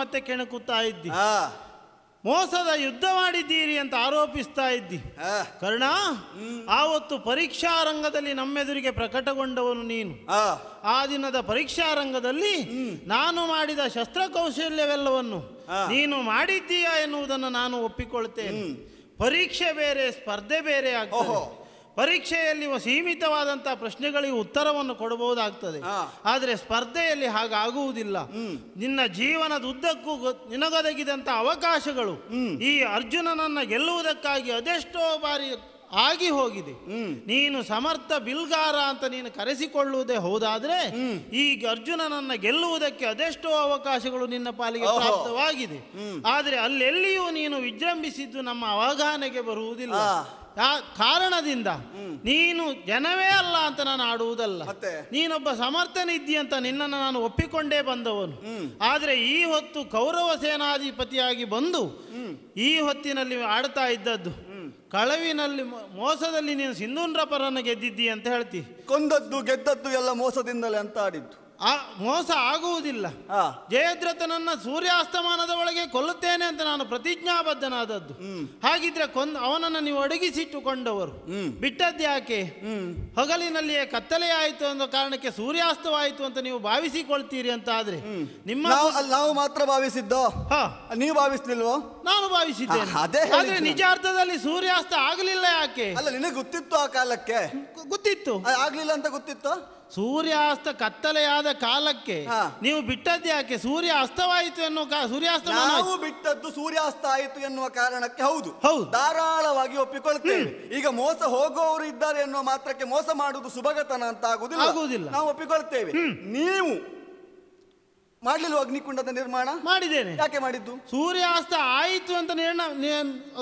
ಮತ್ತೆ ಕೆಣಕುತ್ತಾ ಇದ್ದಿ ಮೋಸದ ಯುದ್ಧ ಮಾಡಿದ್ದೀರಿ ಅಂತ ಆರೋಪಿಸ್ತಾ ಇದ್ದಿ ಕರ್ಣ ಆವತ್ತು ಪರೀಕ್ಷಾ ರಂಗದಲ್ಲಿ ನಮ್ಮೆದುರಿಗೆ ಪ್ರಕಟಗೊಂಡವನು ನೀನು ಆ ದಿನದ ಪರೀಕ್ಷಾ ರಂಗದಲ್ಲಿ ನಾನು ಮಾಡಿದ ಶಸ್ತ್ರಕೌಶಲ್ಯವೆಲ್ಲವನ್ನು ನೀನು ಮಾಡಿದ್ದೀಯಾ ಎನ್ನುವುದನ್ನು ನಾನು ಒಪ್ಪಿಕೊಳ್ತೇನೆ ಪರೀಕ್ಷೆ ಬೇರೆ ಸ್ಪರ್ಧೆ ಬೇರೆ ಆಗ್ತದೆ ಪರೀಕ್ಷೆಯಲ್ಲಿ ಸೀಮಿತವಾದಂತಹ ಪ್ರಶ್ನೆಗಳಿಗೆ ಉತ್ತರವನ್ನು ಕೊಡಬಹುದಾಗ್ತದೆ ಆದರೆ ಸ್ಪರ್ಧೆಯಲ್ಲಿ ಹಾಗಾಗುವುದಿಲ್ಲ ನಿನ್ನ ಜೀವನದ ಉದ್ದಕ್ಕೂ ನಿನಗೊದಗಿದಂಥ ಅವಕಾಶಗಳು ಈ ಅರ್ಜುನನನ್ನು ಗೆಲ್ಲುವುದಕ್ಕಾಗಿ ಅದೆಷ್ಟೋ ಬಾರಿ ಆಗಿ ಹೋಗಿದೆ ನೀನು ಸಮರ್ಥ ಬಿಲ್ಗಾರ ಅಂತ ನೀನು ಕರೆಸಿಕೊಳ್ಳುವುದೇ ಹೌದಾದ್ರೆ ಈ ಅರ್ಜುನನನ್ನ ಗೆಲ್ಲುವುದಕ್ಕೆ ಅದೆಷ್ಟೋ ಅವಕಾಶಗಳು ನಿನ್ನ ಪಾಲಿಗೆ ಪ್ರಾಪ್ತವಾಗಿದೆ ಆದರೆ ಅಲ್ಲೆಲ್ಲಿಯೂ ನೀನು ವಿಜೃಂಭಿಸಿದ್ದು ನಮ್ಮ ಅವಗಾಹನೆಗೆ ಬರುವುದಿಲ್ಲ ಆ ಕಾರಣದಿಂದ ನೀನು ಜನವೇ ಅಲ್ಲ ಅಂತ ನಾನು ಆಡುವುದಲ್ಲ ನೀನೊಬ್ಬ ಸಮರ್ಥನಿದ್ದಿ ಅಂತ ನಿನ್ನನ್ನು ನಾನು ಒಪ್ಪಿಕೊಂಡೇ ಬಂದವನು ಆದರೆ ಈ ಹೊತ್ತು ಕೌರವ ಸೇನಾಧಿಪತಿಯಾಗಿ ಬಂದು ಈ ಹೊತ್ತಿನಲ್ಲಿ ಆಡ್ತಾ ಇದ್ದದ್ದು ಕಳವಿನಲ್ಲಿ ಮೋಸದಲ್ಲಿ ನೀನು ಸಿಂಧೂನ್ರಪರನ್ನು ಗೆದ್ದಿದ್ದಿ ಅಂತ ಹೇಳ್ತಿ ಕೊಂದದ್ದು ಗೆದ್ದದ್ದು ಎಲ್ಲ ಮೋಸದಿಂದಲೇ ಅಂತ ಆಡಿದ್ದು ಮೋಸ ಆಗುವುದಿಲ್ಲ ಜಯದ್ರಥನನ್ನ ಸೂರ್ಯಾಸ್ತಮಾನದ ಒಳಗೆ ಕೊಲ್ಲುತ್ತೇನೆ ಅಂತ ನಾನು ಪ್ರತಿಜ್ಞಾಬದ್ಧನಾದದ್ದು ಹಾಗಿದ್ರೆ ಕೊಂದ್ ಅವನನ್ನು ನೀವು ಅಡಗಿಸಿಟ್ಟುಕೊಂಡವರು ಬಿಟ್ಟದ್ಯಾಕೆ ಹಗಲಿನಲ್ಲಿಯೇ ಕತ್ತಲೆ ಆಯಿತು ಅನ್ನೋ ಕಾರಣಕ್ಕೆ ಸೂರ್ಯಾಸ್ತವಾಯಿತು ಅಂತ ನೀವು ಭಾವಿಸಿಕೊಳ್ತೀರಿ ಅಂತ ಆದ್ರೆ ನಿಮ್ಮ ನಾವು ಮಾತ್ರ ಭಾವಿಸಿದ್ದೋ ನೀವು ಭಾವಿಸ್ಲಿಲ್ವೋ ನಾನು ಭಾವಿಸಿದ್ದೇನೆ ನಿಜ ಅರ್ಥದಲ್ಲಿ ಸೂರ್ಯಾಸ್ತ ಆಗಲಿಲ್ಲ ಯಾಕೆ ಅಲ್ಲ ನಿನಗೆ ಗೊತ್ತಿತ್ತು ಆ ಕಾಲಕ್ಕೆ ಗೊತ್ತಿತ್ತು ಆಗ್ಲಿಲ್ಲ ಅಂತ ಗೊತ್ತಿತ್ತು ಸೂರ್ಯಾಸ್ತ ಕತ್ತಲೆಯಾದ ಕಾಲಕ್ಕೆ ನೀವು ಬಿಟ್ಟದ್ದು ಯಾಕೆ ಸೂರ್ಯ ಅಸ್ತವಾಯಿತು ಎನ್ನುವ ಸೂರ್ಯಾಸ್ತ ನಾವು ಬಿಟ್ಟದ್ದು ಸೂರ್ಯಾಸ್ತ ಆಯಿತು ಎನ್ನುವ ಕಾರಣಕ್ಕೆ ಹೌದು ಹೌದು. ಧಾರಾಳವಾಗಿ ಒಪ್ಪಿಕೊಳ್ತೇವೆ ಈಗ ಮೋಸ ಹೋಗುವವರು ಇದ್ದಾರೆ ಎನ್ನುವ ಮಾತ್ರಕ್ಕೆ ಮೋಸ ಮಾಡುವುದು ಸುಭಗತನ ಅಂತ ಆಗುದಿಲ್ಲ ಆಗುವುದಿಲ್ಲ. ನಾವು ಒಪ್ಪಿಕೊಳ್ತೇವೆ ನೀವು ಮಾಡಲಿಲ್ಲ ಅಗ್ನಿಕುಂಡದ ನಿರ್ಮಾಣ ಮಾಡಿದ್ದೇನೆ ಯಾಕೆ ಮಾಡಿದ್ದು ಸೂರ್ಯಾಸ್ತ ಆಯಿತು ಅಂತ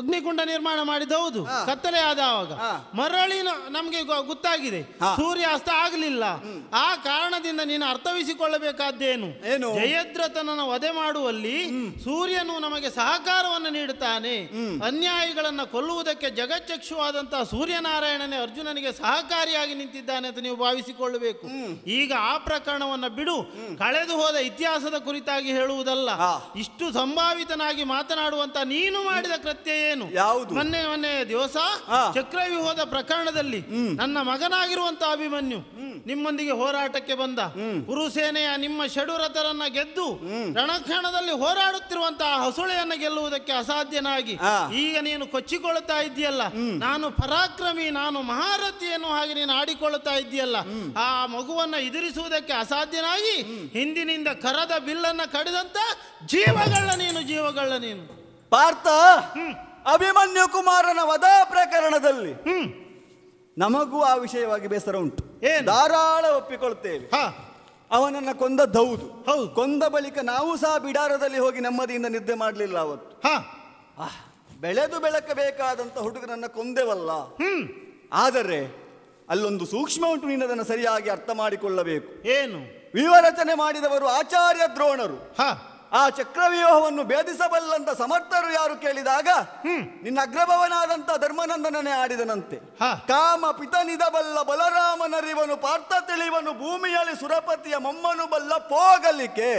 ಅಗ್ನಿಕುಂಡ ನಿರ್ಮಾಣ ಮಾಡಿದ್ದು ಹೌದು ಕತ್ತಲೆ ಆದ ಆವಾಗ ಮರಳಿ ನಮಗೆ ಗೊತ್ತಾಗಿದೆ ಸೂರ್ಯಾಸ್ತ ಆಗಲಿಲ್ಲ ಆ ಕಾರಣದಿಂದ ನೀನು ಅರ್ಥವಿಸಿಕೊಳ್ಳಬೇಕಾದ್ದೇನು ಜಯದ್ರತನ ವಧೆ ಮಾಡುವಲ್ಲಿ ಸೂರ್ಯನು ನಮಗೆ ಸಹಕಾರವನ್ನು ನೀಡುತ್ತಾನೆ ಅನ್ಯಾಯಿಗಳನ್ನ ಕೊಲ್ಲುವುದಕ್ಕೆ ಜಗಚ್ಚಕ್ಷುವಾದಂತಹ ಸೂರ್ಯನಾರಾಯಣನೇ ಅರ್ಜುನನಿಗೆ ಸಹಕಾರಿಯಾಗಿ ನಿಂತಿದ್ದಾನೆ ಅಂತ ನೀವು ಭಾವಿಸಿಕೊಳ್ಳಬೇಕು ಈಗ ಆ ಪ್ರಕರಣವನ್ನು ಬಿಡು ಕಳೆದು ಹೋದ ಇತಿ ಇತಿಹಾಸದ ಕುರಿತಾಗಿ ಹೇಳುವುದಲ್ಲ ಇಷ್ಟು ಸಂಭಾವಿತನಾಗಿ ಮಾತನಾಡುವಂತ ನೀನು ಮಾಡಿದ ಕೃತ್ಯ ಏನು ಯಾವುದು ಮೊನ್ನೆ ಮೊನ್ನೆ ದಿವಸ ಚಕ್ರವ್ಯೂಹದ ಪ್ರಕರಣದಲ್ಲಿ ನನ್ನ ಮಗನಾಗಿರುವಂತಹ ಅಭಿಮನ್ಯು ನಿಮ್ಮೊಂದಿಗೆ ಹೋರಾಟಕ್ಕೆ ಬಂದ ಕುರುಸೇನೆಯ ನಿಮ್ಮ ಷಡುರಥರನ್ನ ಗೆದ್ದು ರಣಕ್ಷಣದಲ್ಲಿ ಹೋರಾಡುತ್ತಿರುವಂತಹ ಹಸುಳೆಯನ್ನು ಗೆಲ್ಲುವುದಕ್ಕೆ ಅಸಾಧ್ಯನಾಗಿ ಈಗ ನೀನು ಕೊಚ್ಚಿಕೊಳ್ಳುತ್ತಾ ಇದೆಯಲ್ಲ ನಾನು ಪರಾಕ್ರಮಿ ನಾನು ಮಹಾರಥಿ ಹಾಗೆ ನೀನು ಆಡಿಕೊಳ್ಳುತ್ತಾ ಇದೆಯಲ್ಲ ಆ ಮಗುವನ್ನ ಎದುರಿಸುವುದಕ್ಕೆ ಅಸಾಧ್ಯನಾಗಿ ಹಿಂದಿನಿಂದ ಕರ್ ನರದ ಬಿಲ್ಲನ್ನು ಕಡಿದಂತ ಜೀವಗಳ ನೀನು ಜೀವಗಳ ನೀನು ಪಾರ್ಥ ಅಭಿಮನ್ಯು ಕುಮಾರನ ವಧಾ ಪ್ರಕರಣದಲ್ಲಿ ನಮಗೂ ಆ ವಿಷಯವಾಗಿ ಬೇಸರ ಉಂಟು ಧಾರಾಳ ಒಪ್ಪಿಕೊಳ್ತೇವೆ ಅವನನ್ನ ಕೊಂದದ್ದು ಹೌದು ಹೌದು ಕೊಂದ ಬಳಿಕ ನಾವು ಸಹ ಬಿಡಾರದಲ್ಲಿ ಹೋಗಿ ನೆಮ್ಮದಿಯಿಂದ ನಿದ್ದೆ ಮಾಡಲಿಲ್ಲ ಅವತ್ತು ಬೆಳೆದು ಬೆಳಕಬೇಕಾದಂತ ಹುಡುಗನನ್ನ ಕೊಂದೆವಲ್ಲ ಆದರೆ ಅಲ್ಲೊಂದು ಸೂಕ್ಷ್ಮ ಉಂಟು ನೀನು ಅದನ್ನು ಸರಿಯಾಗಿ ಅರ್ಥ ಮಾಡಿಕೊಳ್ಳಬೇಕು ಏನು ವಿವರಚನೆ ಮಾಡಿದವರು ಆಚಾರ್ಯ ದ್ರೋಣರು ಆ ಚಕ್ರವ್ಯೂಹವನ್ನು ಭೇದಿಸಬಲ್ಲಂತ ಸಮರ್ಥರು ಯಾರು ಕೇಳಿದಾಗ ನಿನ್ನ ಅಗ್ರಭವನಾದಂತ ಧರ್ಮನಂದನನೇ ಆಡಿದನಂತೆ ಕಾಮ ಪಿತನಿದಬಲ್ಲ ಬಲರಾಮನರಿವನು ಪಾರ್ಥ ತಿಳಿವನು ಭೂಮಿಯಲ್ಲಿ ಸುರಪತಿಯ ಮೊಮ್ಮನು ಬಲ್ಲ ಪೋಗಲಿಕೆ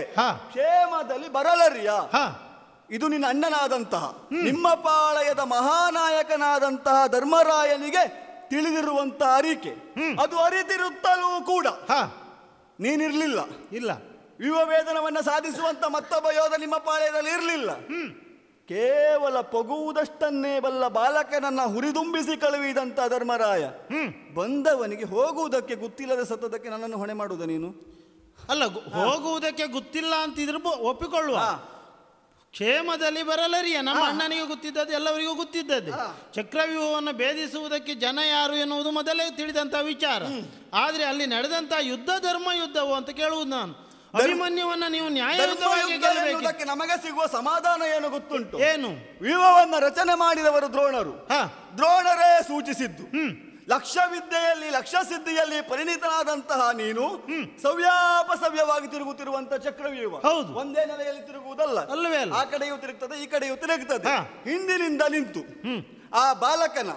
ಕ್ಷೇಮದಲ್ಲಿ ಬರಲರಿಯ ಇದು ನಿನ್ನ ಅಣ್ಣನಾದಂತಹ ನಿಮ್ಮ ಪಾಳಯದ ಮಹಾನಾಯಕನಾದಂತಹ ಧರ್ಮರಾಯನಿಗೆ ತಿಳಿದಿರುವಂತಹ ಅರಿಕೆ ಅದು ಅರಿತಿರುತ್ತಲೂ ಕೂಡ ನೀನಿರಲಿಲ್ಲ ಇಲ್ಲ ವೇದನವನ್ನು ಸಾಧಿಸುವಂತ ಮತ್ತೊಬ್ಬ ಯೋಧ ನಿಮ್ಮ ಪಾಳ್ಯದಲ್ಲಿ ಇರಲಿಲ್ಲ ಕೇವಲ ಪೊಗುವುದಷ್ಟನ್ನೇ ಬಲ್ಲ ಬಾಲಕನನ್ನ ಹುರಿದುಂಬಿಸಿ ಕಳುಹಿದಂತ ಧರ್ಮರಾಯ ಬಂದವನಿಗೆ ಹೋಗುವುದಕ್ಕೆ ಗೊತ್ತಿಲ್ಲದ ಸತ್ತದಕ್ಕೆ ನನ್ನನ್ನು ಹೊಣೆ ಮಾಡುವುದ ನೀನು ಅಲ್ಲ ಹೋಗುವುದಕ್ಕೆ ಗೊತ್ತಿಲ್ಲ ಅಂತಿದ್ರು ಒಪ್ಪಿಕೊಳ್ಳುವ ಕ್ಷೇಮದಲ್ಲಿ ಬರಲರಿಯ ನಮ್ಮ ಅಣ್ಣನಿಗೂ ಗೊತ್ತಿದ್ದದ್ದು ಎಲ್ಲವರಿಗೂ ಗೊತ್ತಿದ್ದದ್ದು ಚಕ್ರವ್ಯೂಹವನ್ನು ಭೇದಿಸುವುದಕ್ಕೆ ಜನ ಯಾರು ಎನ್ನುವುದು ಮೊದಲೇ ತಿಳಿದಂಥ ವಿಚಾರ ಆದರೆ ಅಲ್ಲಿ ನಡೆದಂಥ ಯುದ್ಧ ಧರ್ಮ ಯುದ್ಧವು ಅಂತ ಕೇಳುವುದು ನಾನು ಅಭಿಮನ್ಯವನ್ನ ನೀವು ನ್ಯಾಯಯುತವಾಗಿ ನಮಗೆ ಸಿಗುವ ಸಮಾಧಾನ ಏನು ಗೊತ್ತುಂಟು ಏನು ವ್ಯೂಹವನ್ನು ರಚನೆ ಮಾಡಿದವರು ದ್ರೋಣರು ದ್ರೋಣರೇ ಸೂಚಿಸಿದ್ದು ಲಕ್ಷ ವಿದ್ಯೆಯಲ್ಲಿ ಲಕ್ಷ ಸಿದ್ಧಿಯಲ್ಲಿ ಪರಿಣಿತನಾದಂತಹ ನೀನು ಸವ್ಯಾಪ ಸವ್ಯವಾಗಿ ತಿರುಗುತ್ತಿರುವಂತಹ ಚಕ್ರವ್ಯೂಹ ಹೌದು ಒಂದೇ ನೆಲೆಯಲ್ಲಿ ತಿರುಗುವುದಲ್ಲ ಅಲ್ಲವೇ ಆ ಕಡೆಯೂ ತಿರುಗ್ತದೆ ಈ ಕಡೆಯೂ ತಿರುಗ್ತದೆ ಹಿಂದಿನಿಂದ ನಿಂತು ಆ ಬಾಲಕನ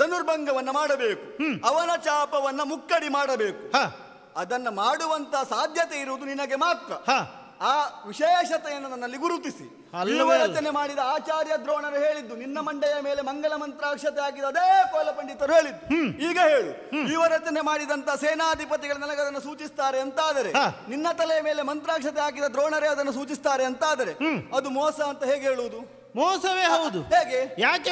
ಧನುರ್ಭಂಗವನ್ನು ಮಾಡಬೇಕು ಅವನ ಚಾಪವನ್ನ ಮುಕ್ಕಡಿ ಮಾಡಬೇಕು ಅದನ್ನು ಮಾಡುವಂತ ಸಾಧ್ಯತೆ ಇರುವುದು ನಿನಗೆ ಮಾತ್ರ ಆ ವಿಶೇಷತೆಯನ್ನು ನನ್ನಲ್ಲಿ ಗುರುತಿಸಿ ರಚನೆ ಮಾಡಿದ ಆಚಾರ್ಯ ದ್ರೋಣರು ಹೇಳಿದ್ದು ನಿನ್ನ ಮಂಡೆಯ ಮೇಲೆ ಮಂಗಲ ಮಂತ್ರಾಕ್ಷತೆ ಹಾಕಿದ ಅದೇ ಕೋಲ ಪಂಡಿತರು ಹೇಳಿದ್ದು ಈಗ ಹೇಳು ವಿವರಚನೆ ಮಾಡಿದಂತ ಸೇನಾಧಿಪತಿಗಳು ನನಗದನ್ನು ಸೂಚಿಸ್ತಾರೆ ಅಂತಾದರೆ ನಿನ್ನ ತಲೆಯ ಮೇಲೆ ಮಂತ್ರಾಕ್ಷತೆ ಹಾಕಿದ ದ್ರೋಣರೇ ಅದನ್ನು ಸೂಚಿಸ್ತಾರೆ ಅಂತಾದರೆ ಅದು ಮೋಸ ಅಂತ ಹೇಗೆ ಹೇಳುವುದು ಮೋಸವೇ ಹೌದು ಹೇಗೆ ಯಾಕೆ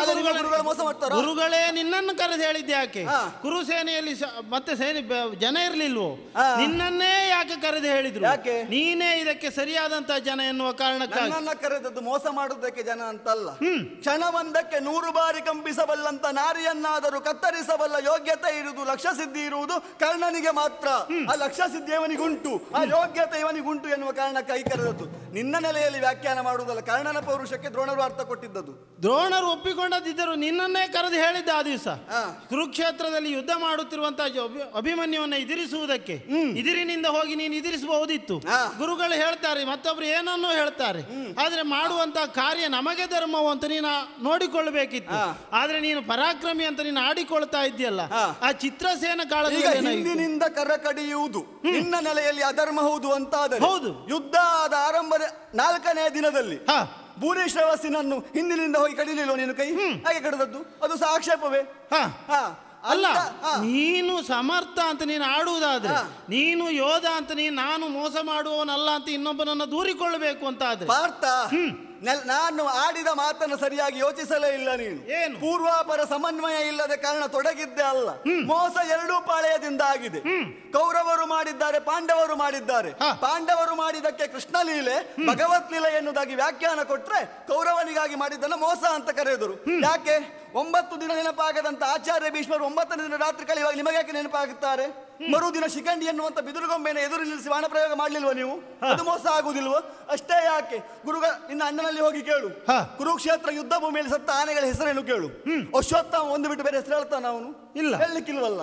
ಮೋಸ ಮಾಡ್ತಾರೆ ಗುರುಗಳೇ ನಿನ್ನನ್ನು ಕರೆದು ಹೇಳಿದ್ದೆ ಯಾಕೆ ಕುರು ಸೇನೆಯಲ್ಲಿ ಮತ್ತೆ ಸೇನೆ ಜನ ಇರ್ಲಿಲ್ವೋ ನಿನ್ನನ್ನೇ ಯಾಕೆ ಕರೆದು ಹೇಳಿದ್ರು ನೀನೇ ಇದಕ್ಕೆ ಸರಿಯಾದಂತಹ ಜನ ಎನ್ನುವ ಕಾರಣಕ್ಕಾಗಿ ಕರೆದದ್ದು ಮೋಸ ಮಾಡುವುದಕ್ಕೆ ಜನ ಅಂತಲ್ಲ ಕ್ಷಣವೊಂದಕ್ಕೆ ನೂರು ಬಾರಿ ಕಂಪಿಸಬಲ್ಲಂತ ನಾರಿಯನ್ನಾದರೂ ಕತ್ತರಿಸಬಲ್ಲ ಯೋಗ್ಯತೆ ಇರುವುದು ಲಕ್ಷ ಸಿದ್ಧಿ ಇರುವುದು ಕರ್ಣನಿಗೆ ಮಾತ್ರ ಆ ಲಕ್ಷ ಸಿದ್ಧಿ ಇವನಿಗುಂಟು ಆ ಯೋಗ್ಯತೆ ಇವನಿಗುಂಟು ಎನ್ನುವ ಕಾರಣಕ್ಕಾಗಿ ಕರೆದದ್ದು ನಿನ್ನ ನೆಲೆಯಲ್ಲಿ ವ್ಯಾಖ್ಯಾನ ಮಾಡುವುದಲ್ಲ ಕರ್ಣನ ಪೌರುಷಕ್ಕೆ ದ್ರೋಣರು ದ್ರೋಣರು ಒಪ್ಪಿಕೊಂಡದಿದ್ದರು ನಿನ್ನನ್ನೇ ಕರೆದು ಹೇಳಿದ್ದ ಆ ದಿವಸ ಕುರುಕ್ಷೇತ್ರದಲ್ಲಿ ಯುದ್ಧ ಮಾಡುತ್ತಿರುವಂತಹ ಅಭಿಮನ್ಯುವನ್ನ ಎದುರಿಸುವುದಕ್ಕೆ ಇದಿರಿನಿಂದ ಹೋಗಿ ನೀನು ಎದುರಿಸಬಹುದಿತ್ತು ಗುರುಗಳು ಹೇಳ್ತಾರೆ ಮತ್ತೊಬ್ರು ಏನನ್ನೋ ಹೇಳ್ತಾರೆ ಆದ್ರೆ ಮಾಡುವಂತಹ ಕಾರ್ಯ ನಮಗೆ ಧರ್ಮವು ಅಂತ ನೀನು ನೋಡಿಕೊಳ್ಳಬೇಕಿತ್ತು ಆದ್ರೆ ನೀನು ಪರಾಕ್ರಮಿ ಅಂತ ನೀನು ಆಡಿಕೊಳ್ತಾ ಇದ್ದೀಯಲ್ಲ ಆ ಚಿತ್ರಸೇನ ಕಾಲದಿಂದ ಕರ ಕಡಿಯುವುದು ನಿನ್ನ ನೆಲೆಯಲ್ಲಿ ಅಧರ್ಮ ಹೌದು ಅಂತ ಹೌದು ಯುದ್ಧ ಆದ ಆರಂಭದ ನಾಲ್ಕನೇ ದಿನದಲ್ಲಿ ಭುವನೇಶ್ವರ ನಾನು ಹಿಂದಿನಿಂದ ಹೋಗಿ ಕಡಿಲಿಲ್ಲ ನೀನು ಕೈ ಹಾಗೆ ಕಡಿದದ್ದು ಅದು ಸಹ ಆಕ್ಷೇಪವೇ ಹಾ ಅಲ್ಲ ನೀನು ಸಮರ್ಥ ಅಂತ ನೀನು ಆಡುವುದಾದ್ರೆ ನೀನು ಯೋಧ ಅಂತ ನೀನು ನಾನು ಮೋಸ ಮಾಡುವವನಲ್ಲ ಅಂತ ಇನ್ನೊಬ್ಬನನ್ನ ದೂರಿಕೊಳ್ಳಬೇಕು ಅಂತ ಆದ್ರೆ ನಾನು ಆಡಿದ ಮಾತನ್ನು ಸರಿಯಾಗಿ ಯೋಚಿಸಲೇ ಇಲ್ಲ ನೀನು ಏನು ಪೂರ್ವಾಪರ ಸಮನ್ವಯ ಇಲ್ಲದ ಕಾರಣ ತೊಡಗಿದ್ದೆ ಅಲ್ಲ ಮೋಸ ಎರಡೂ ಪಾಳೆಯದಿಂದ ಆಗಿದೆ ಕೌರವರು ಮಾಡಿದ್ದಾರೆ ಪಾಂಡವರು ಮಾಡಿದ್ದಾರೆ ಪಾಂಡವರು ಮಾಡಿದಕ್ಕೆ ಕೃಷ್ಣ ಲೀಲೆ ಭಗವತ್ ಲೀಲೆ ಎನ್ನುವುದಾಗಿ ವ್ಯಾಖ್ಯಾನ ಕೊಟ್ರೆ ಕೌರವನಿಗಾಗಿ ಮಾಡಿದ್ದನ್ನ ಮೋಸ ಅಂತ ಕರೆದರು ಯಾಕೆ ಒಂಬತ್ತು ದಿನ ನೆನಪಾಗದಂತ ಆಚಾರ್ಯ ಭೀಷ್ಮರು ಒಂಬತ್ತನೇ ದಿನ ರಾತ್ರಿ ಕಳೆಯುವಾಗ ಯಾಕೆ ನೆನಪಾಗುತ್ತಾರೆ ಮರುದಿನ ಶಿಖಂಡಿ ಎನ್ನುವಂತ ಬಿದುರುಗೊಂಬೆನ ಎದುರು ನಿಲ್ಲಿಸಿ ಪ್ರಯೋಗ ಮಾಡ್ಲಿಲ್ವ ನೀವು ಅದು ಮೋಸ ಆಗುದಿಲ್ವ ಅಷ್ಟೇ ಯಾಕೆ ಗುರುಗ ನಿನ್ನ ಅಣ್ಣನಲ್ಲಿ ಹೋಗಿ ಕೇಳು ಕುರುಕ್ಷೇತ್ರ ಯುದ್ಧ ಭೂಮಿಯಲ್ಲಿ ಸತ್ತ ಆನೆಗಳ ಹೆಸರೇನು ಕೇಳು ಅಶ್ವತ್ಥ ಒಂದು ಬಿಟ್ಟು ಬೇರೆ ಹೆಸರು ಹೇಳ್ತಾನ ಅವನು ಇಲ್ಲ ಹೇಳಲಿಕ್ಕಿಲ್ವಲ್ಲ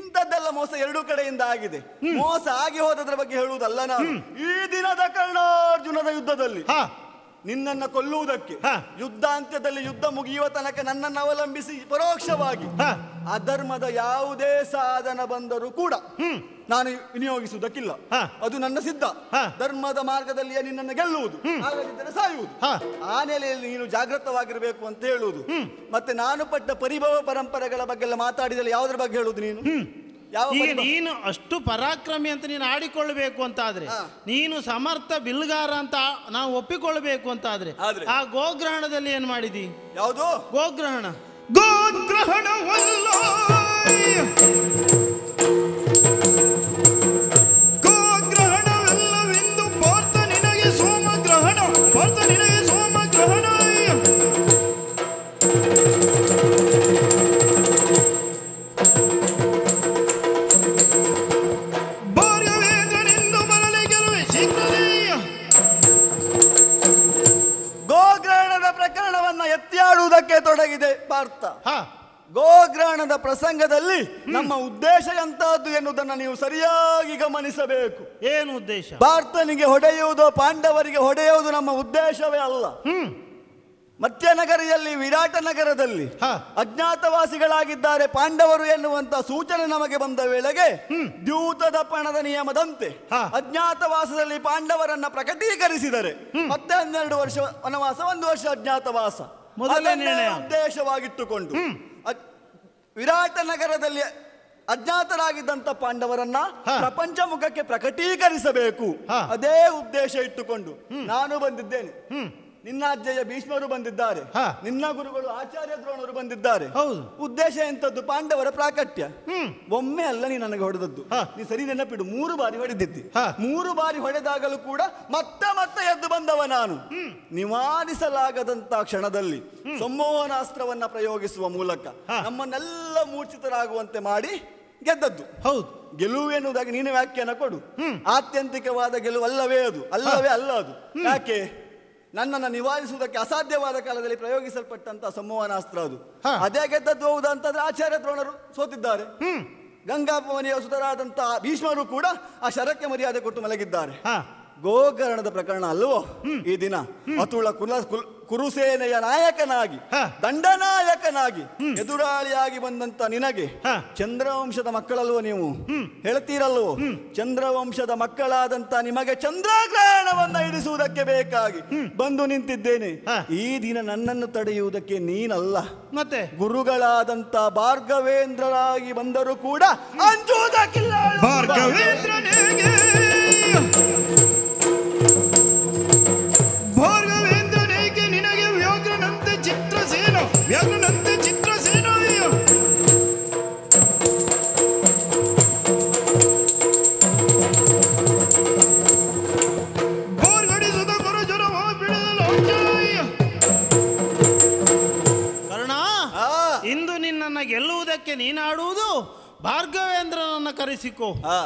ಇಂಥದ್ದೆಲ್ಲ ಮೋಸ ಎರಡೂ ಕಡೆಯಿಂದ ಆಗಿದೆ ಮೋಸ ಆಗಿ ಹೋದ್ರ ಬಗ್ಗೆ ಹೇಳುವುದಲ್ಲ ನಾನು ಈ ದಿನದ ಕರ್ಣಾರ್ಜುನದ ಯುದ್ಧದಲ್ಲಿ ನಿನ್ನನ್ನು ಕೊಲ್ಲುವುದಕ್ಕೆ ಯುದ್ಧಾಂತ್ಯದಲ್ಲಿ ಯುದ್ಧ ಮುಗಿಯುವ ತನಕ ನನ್ನನ್ನು ಅವಲಂಬಿಸಿ ಪರೋಕ್ಷವಾಗಿ ಅಧರ್ಮದ ಯಾವುದೇ ಸಾಧನ ಬಂದರೂ ಕೂಡ ನಾನು ವಿನಿಯೋಗಿಸುವುದಕ್ಕಿಲ್ಲ ಅದು ನನ್ನ ಸಿದ್ಧ ಧರ್ಮದ ಮಾರ್ಗದಲ್ಲಿಯೇ ನಿನ್ನನ್ನು ಗೆಲ್ಲುವುದು ಹಾಗಾಗಿದ್ದರೆ ಸಾಯುವುದು ಆ ನೆಲೆಯಲ್ಲಿ ನೀನು ಜಾಗೃತವಾಗಿರಬೇಕು ಅಂತ ಹೇಳುವುದು ಮತ್ತೆ ನಾನು ಪಟ್ಟ ಪರಿಭವ ಪರಂಪರೆಗಳ ಬಗ್ಗೆ ಎಲ್ಲ ಮಾತಾಡಿದಲ್ಲಿ ಯಾವ್ದ್ರ ಬಗ್ಗೆ ಹೇಳುವುದು ನೀನು ಈಗ ನೀನು ಅಷ್ಟು ಪರಾಕ್ರಮಿ ಅಂತ ನೀನು ಆಡಿಕೊಳ್ಬೇಕು ಅಂತ ಆದ್ರೆ ನೀನು ಸಮರ್ಥ ಬಿಲ್ಗಾರ ಅಂತ ನಾವು ಒಪ್ಪಿಕೊಳ್ಬೇಕು ಅಂತ ಆ ಗೋಗ್ರಹಣದಲ್ಲಿ ಏನ್ ಮಾಡಿದಿ ಯಾವುದು ಗೋಗ್ರಹಣ ಗೋಗ್ರಹಣ ಉದ್ದೇಶ ಎಂತಹದ್ದು ಎನ್ನುವುದನ್ನು ನೀವು ಸರಿಯಾಗಿ ಗಮನಿಸಬೇಕು ಏನು ಉದ್ದೇಶ ಭಾರತನಿಗೆ ಹೊಡೆಯುವುದು ಪಾಂಡವರಿಗೆ ಹೊಡೆಯುವುದು ನಮ್ಮ ಉದ್ದೇಶವೇ ಅಲ್ಲ ಮತ್ಯ ನಗರಿಯಲ್ಲಿ ವಿರಾಟ ನಗರದಲ್ಲಿ ಅಜ್ಞಾತವಾಸಿಗಳಾಗಿದ್ದಾರೆ ಪಾಂಡವರು ಎನ್ನುವಂತ ಸೂಚನೆ ನಮಗೆ ಬಂದ ವೇಳೆಗೆ ದ್ಯೂತದ ಪಣದ ನಿಯಮದಂತೆ ಅಜ್ಞಾತವಾಸದಲ್ಲಿ ಪಾಂಡವರನ್ನ ಪ್ರಕಟೀಕರಿಸಿದರೆ ಮತ್ತೆ ಹನ್ನೆರಡು ವರ್ಷ ವನವಾಸ ಒಂದು ವರ್ಷ ಅಜ್ಞಾತವಾಸ ಉದ್ದೇಶವಾಗಿಟ್ಟುಕೊಂಡು ವಿರಾಟ ನಗರದಲ್ಲಿ ಅಜ್ಞಾತರಾಗಿದ್ದಂಥ ಪಾಂಡವರನ್ನ ಪ್ರಪಂಚ ಮುಖಕ್ಕೆ ಪ್ರಕಟೀಕರಿಸಬೇಕು ಅದೇ ಉದ್ದೇಶ ಇಟ್ಟುಕೊಂಡು ನಾನು ಬಂದಿದ್ದೇನೆ ನಿನ್ನ ಅಜ್ಜಯ ಭೀಷ್ಮರು ಬಂದಿದ್ದಾರೆ ನಿನ್ನ ಗುರುಗಳು ಆಚಾರ್ಯ ದ್ರೋಣರು ಬಂದಿದ್ದಾರೆ ಹೌದು ಉದ್ದೇಶ ಎಂತದ್ದು ಪಾಂಡವರ ಪ್ರಾಕಟ್ಯ ಒಮ್ಮೆ ಅಲ್ಲ ನೀ ನನಗೆ ಹೊಡೆದದ್ದು ನೀ ಸರಿ ನೆನಪಿಡು ಮೂರು ಬಾರಿ ಹೊಡೆದಿದ್ದಿ ಮೂರು ಬಾರಿ ಹೊಡೆದಾಗಲೂ ಕೂಡ ಮತ್ತೆ ಮತ್ತೆ ಎದ್ದು ಬಂದವ ನಾನು ನಿವಾರಿಸಲಾಗದಂತ ಕ್ಷಣದಲ್ಲಿ ಸಂಮೋಹನಾಸ್ತ್ರವನ್ನ ಪ್ರಯೋಗಿಸುವ ಮೂಲಕ ನಮ್ಮನ್ನೆಲ್ಲ ಮೂರ್ಛಿತರಾಗುವಂತೆ ಮಾಡಿ ಗೆದ್ದದ್ದು ಹೌದು ಗೆಲುವು ಎನ್ನುವುದಾಗಿ ನೀನು ವ್ಯಾಖ್ಯಾನ ಕೊಡು ಆತ್ಯಂತಿಕವಾದ ಗೆಲುವು ಅಲ್ಲವೇ ಅದು ಅಲ್ಲವೇ ಅಲ್ಲ ಅದು ಯಾಕೆ ನನ್ನನ್ನು ನಿವಾರಿಸುವುದಕ್ಕೆ ಅಸಾಧ್ಯವಾದ ಕಾಲದಲ್ಲಿ ಪ್ರಯೋಗಿಸಲ್ಪಟ್ಟಂತಹ ಅಸ್ತ್ರ ಅದು ಅದೇ ಗೆದ್ದದ್ದು ಹೌದಾ ಅಂತಂದ್ರೆ ಆಚಾರ್ಯ ದ್ರೋಣರು ಸೋತಿದ್ದಾರೆ ಭವನಿಯ ಸುತರಾದಂತಹ ಭೀಷ್ಮರು ಕೂಡ ಆ ಶರಕ್ಕೆ ಮರ್ಯಾದೆ ಕೊಟ್ಟು ಮಲಗಿದ್ದಾರೆ ಗೋಕರ್ಣದ ಪ್ರಕರಣ ಅಲ್ವೋ ಈ ದಿನ ಅತುಳ ಕುಲ ಕುರುಸೇನೆಯ ನಾಯಕನಾಗಿ ದಂಡನಾಯಕನಾಗಿ ಎದುರಾಳಿಯಾಗಿ ಬಂದಂತ ನಿನಗೆ ಚಂದ್ರವಂಶದ ಮಕ್ಕಳಲ್ವೋ ನೀವು ಹೇಳ್ತೀರಲ್ವೋ ಚಂದ್ರವಂಶದ ಮಕ್ಕಳಾದಂತ ನಿಮಗೆ ಚಂದ್ರಗ್ರಹಣವನ್ನ ಇಡಿಸುವುದಕ್ಕೆ ಬೇಕಾಗಿ ಬಂದು ನಿಂತಿದ್ದೇನೆ ಈ ದಿನ ನನ್ನನ್ನು ತಡೆಯುವುದಕ್ಕೆ ನೀನಲ್ಲ ಮತ್ತೆ ಗುರುಗಳಾದಂತ ಭಾರ್ಗವೇಂದ್ರರಾಗಿ ಬಂದರೂ ಕೂಡ ಅಂಜುವುದಕ್ಕಿಲ್ಲ ಭೋರ್ಗವೇಂದ್ರನೇಕೆ ನಿನಗೆ ವ್ಯಾಘ್ರನಂತೆ ಚಿತ್ರಸೇನ ವ್ಯಾಘ್ರನಂತೆ ಚಿತ್ರಸೇನ ಇಂದು ನಿನ್ನನ್ನು ಗೆಲ್ಲುವುದಕ್ಕೆ ನೀನಾಡುವುದು ಭಾರ್ಗವೇಂದ್ರನನ್ನು ಹ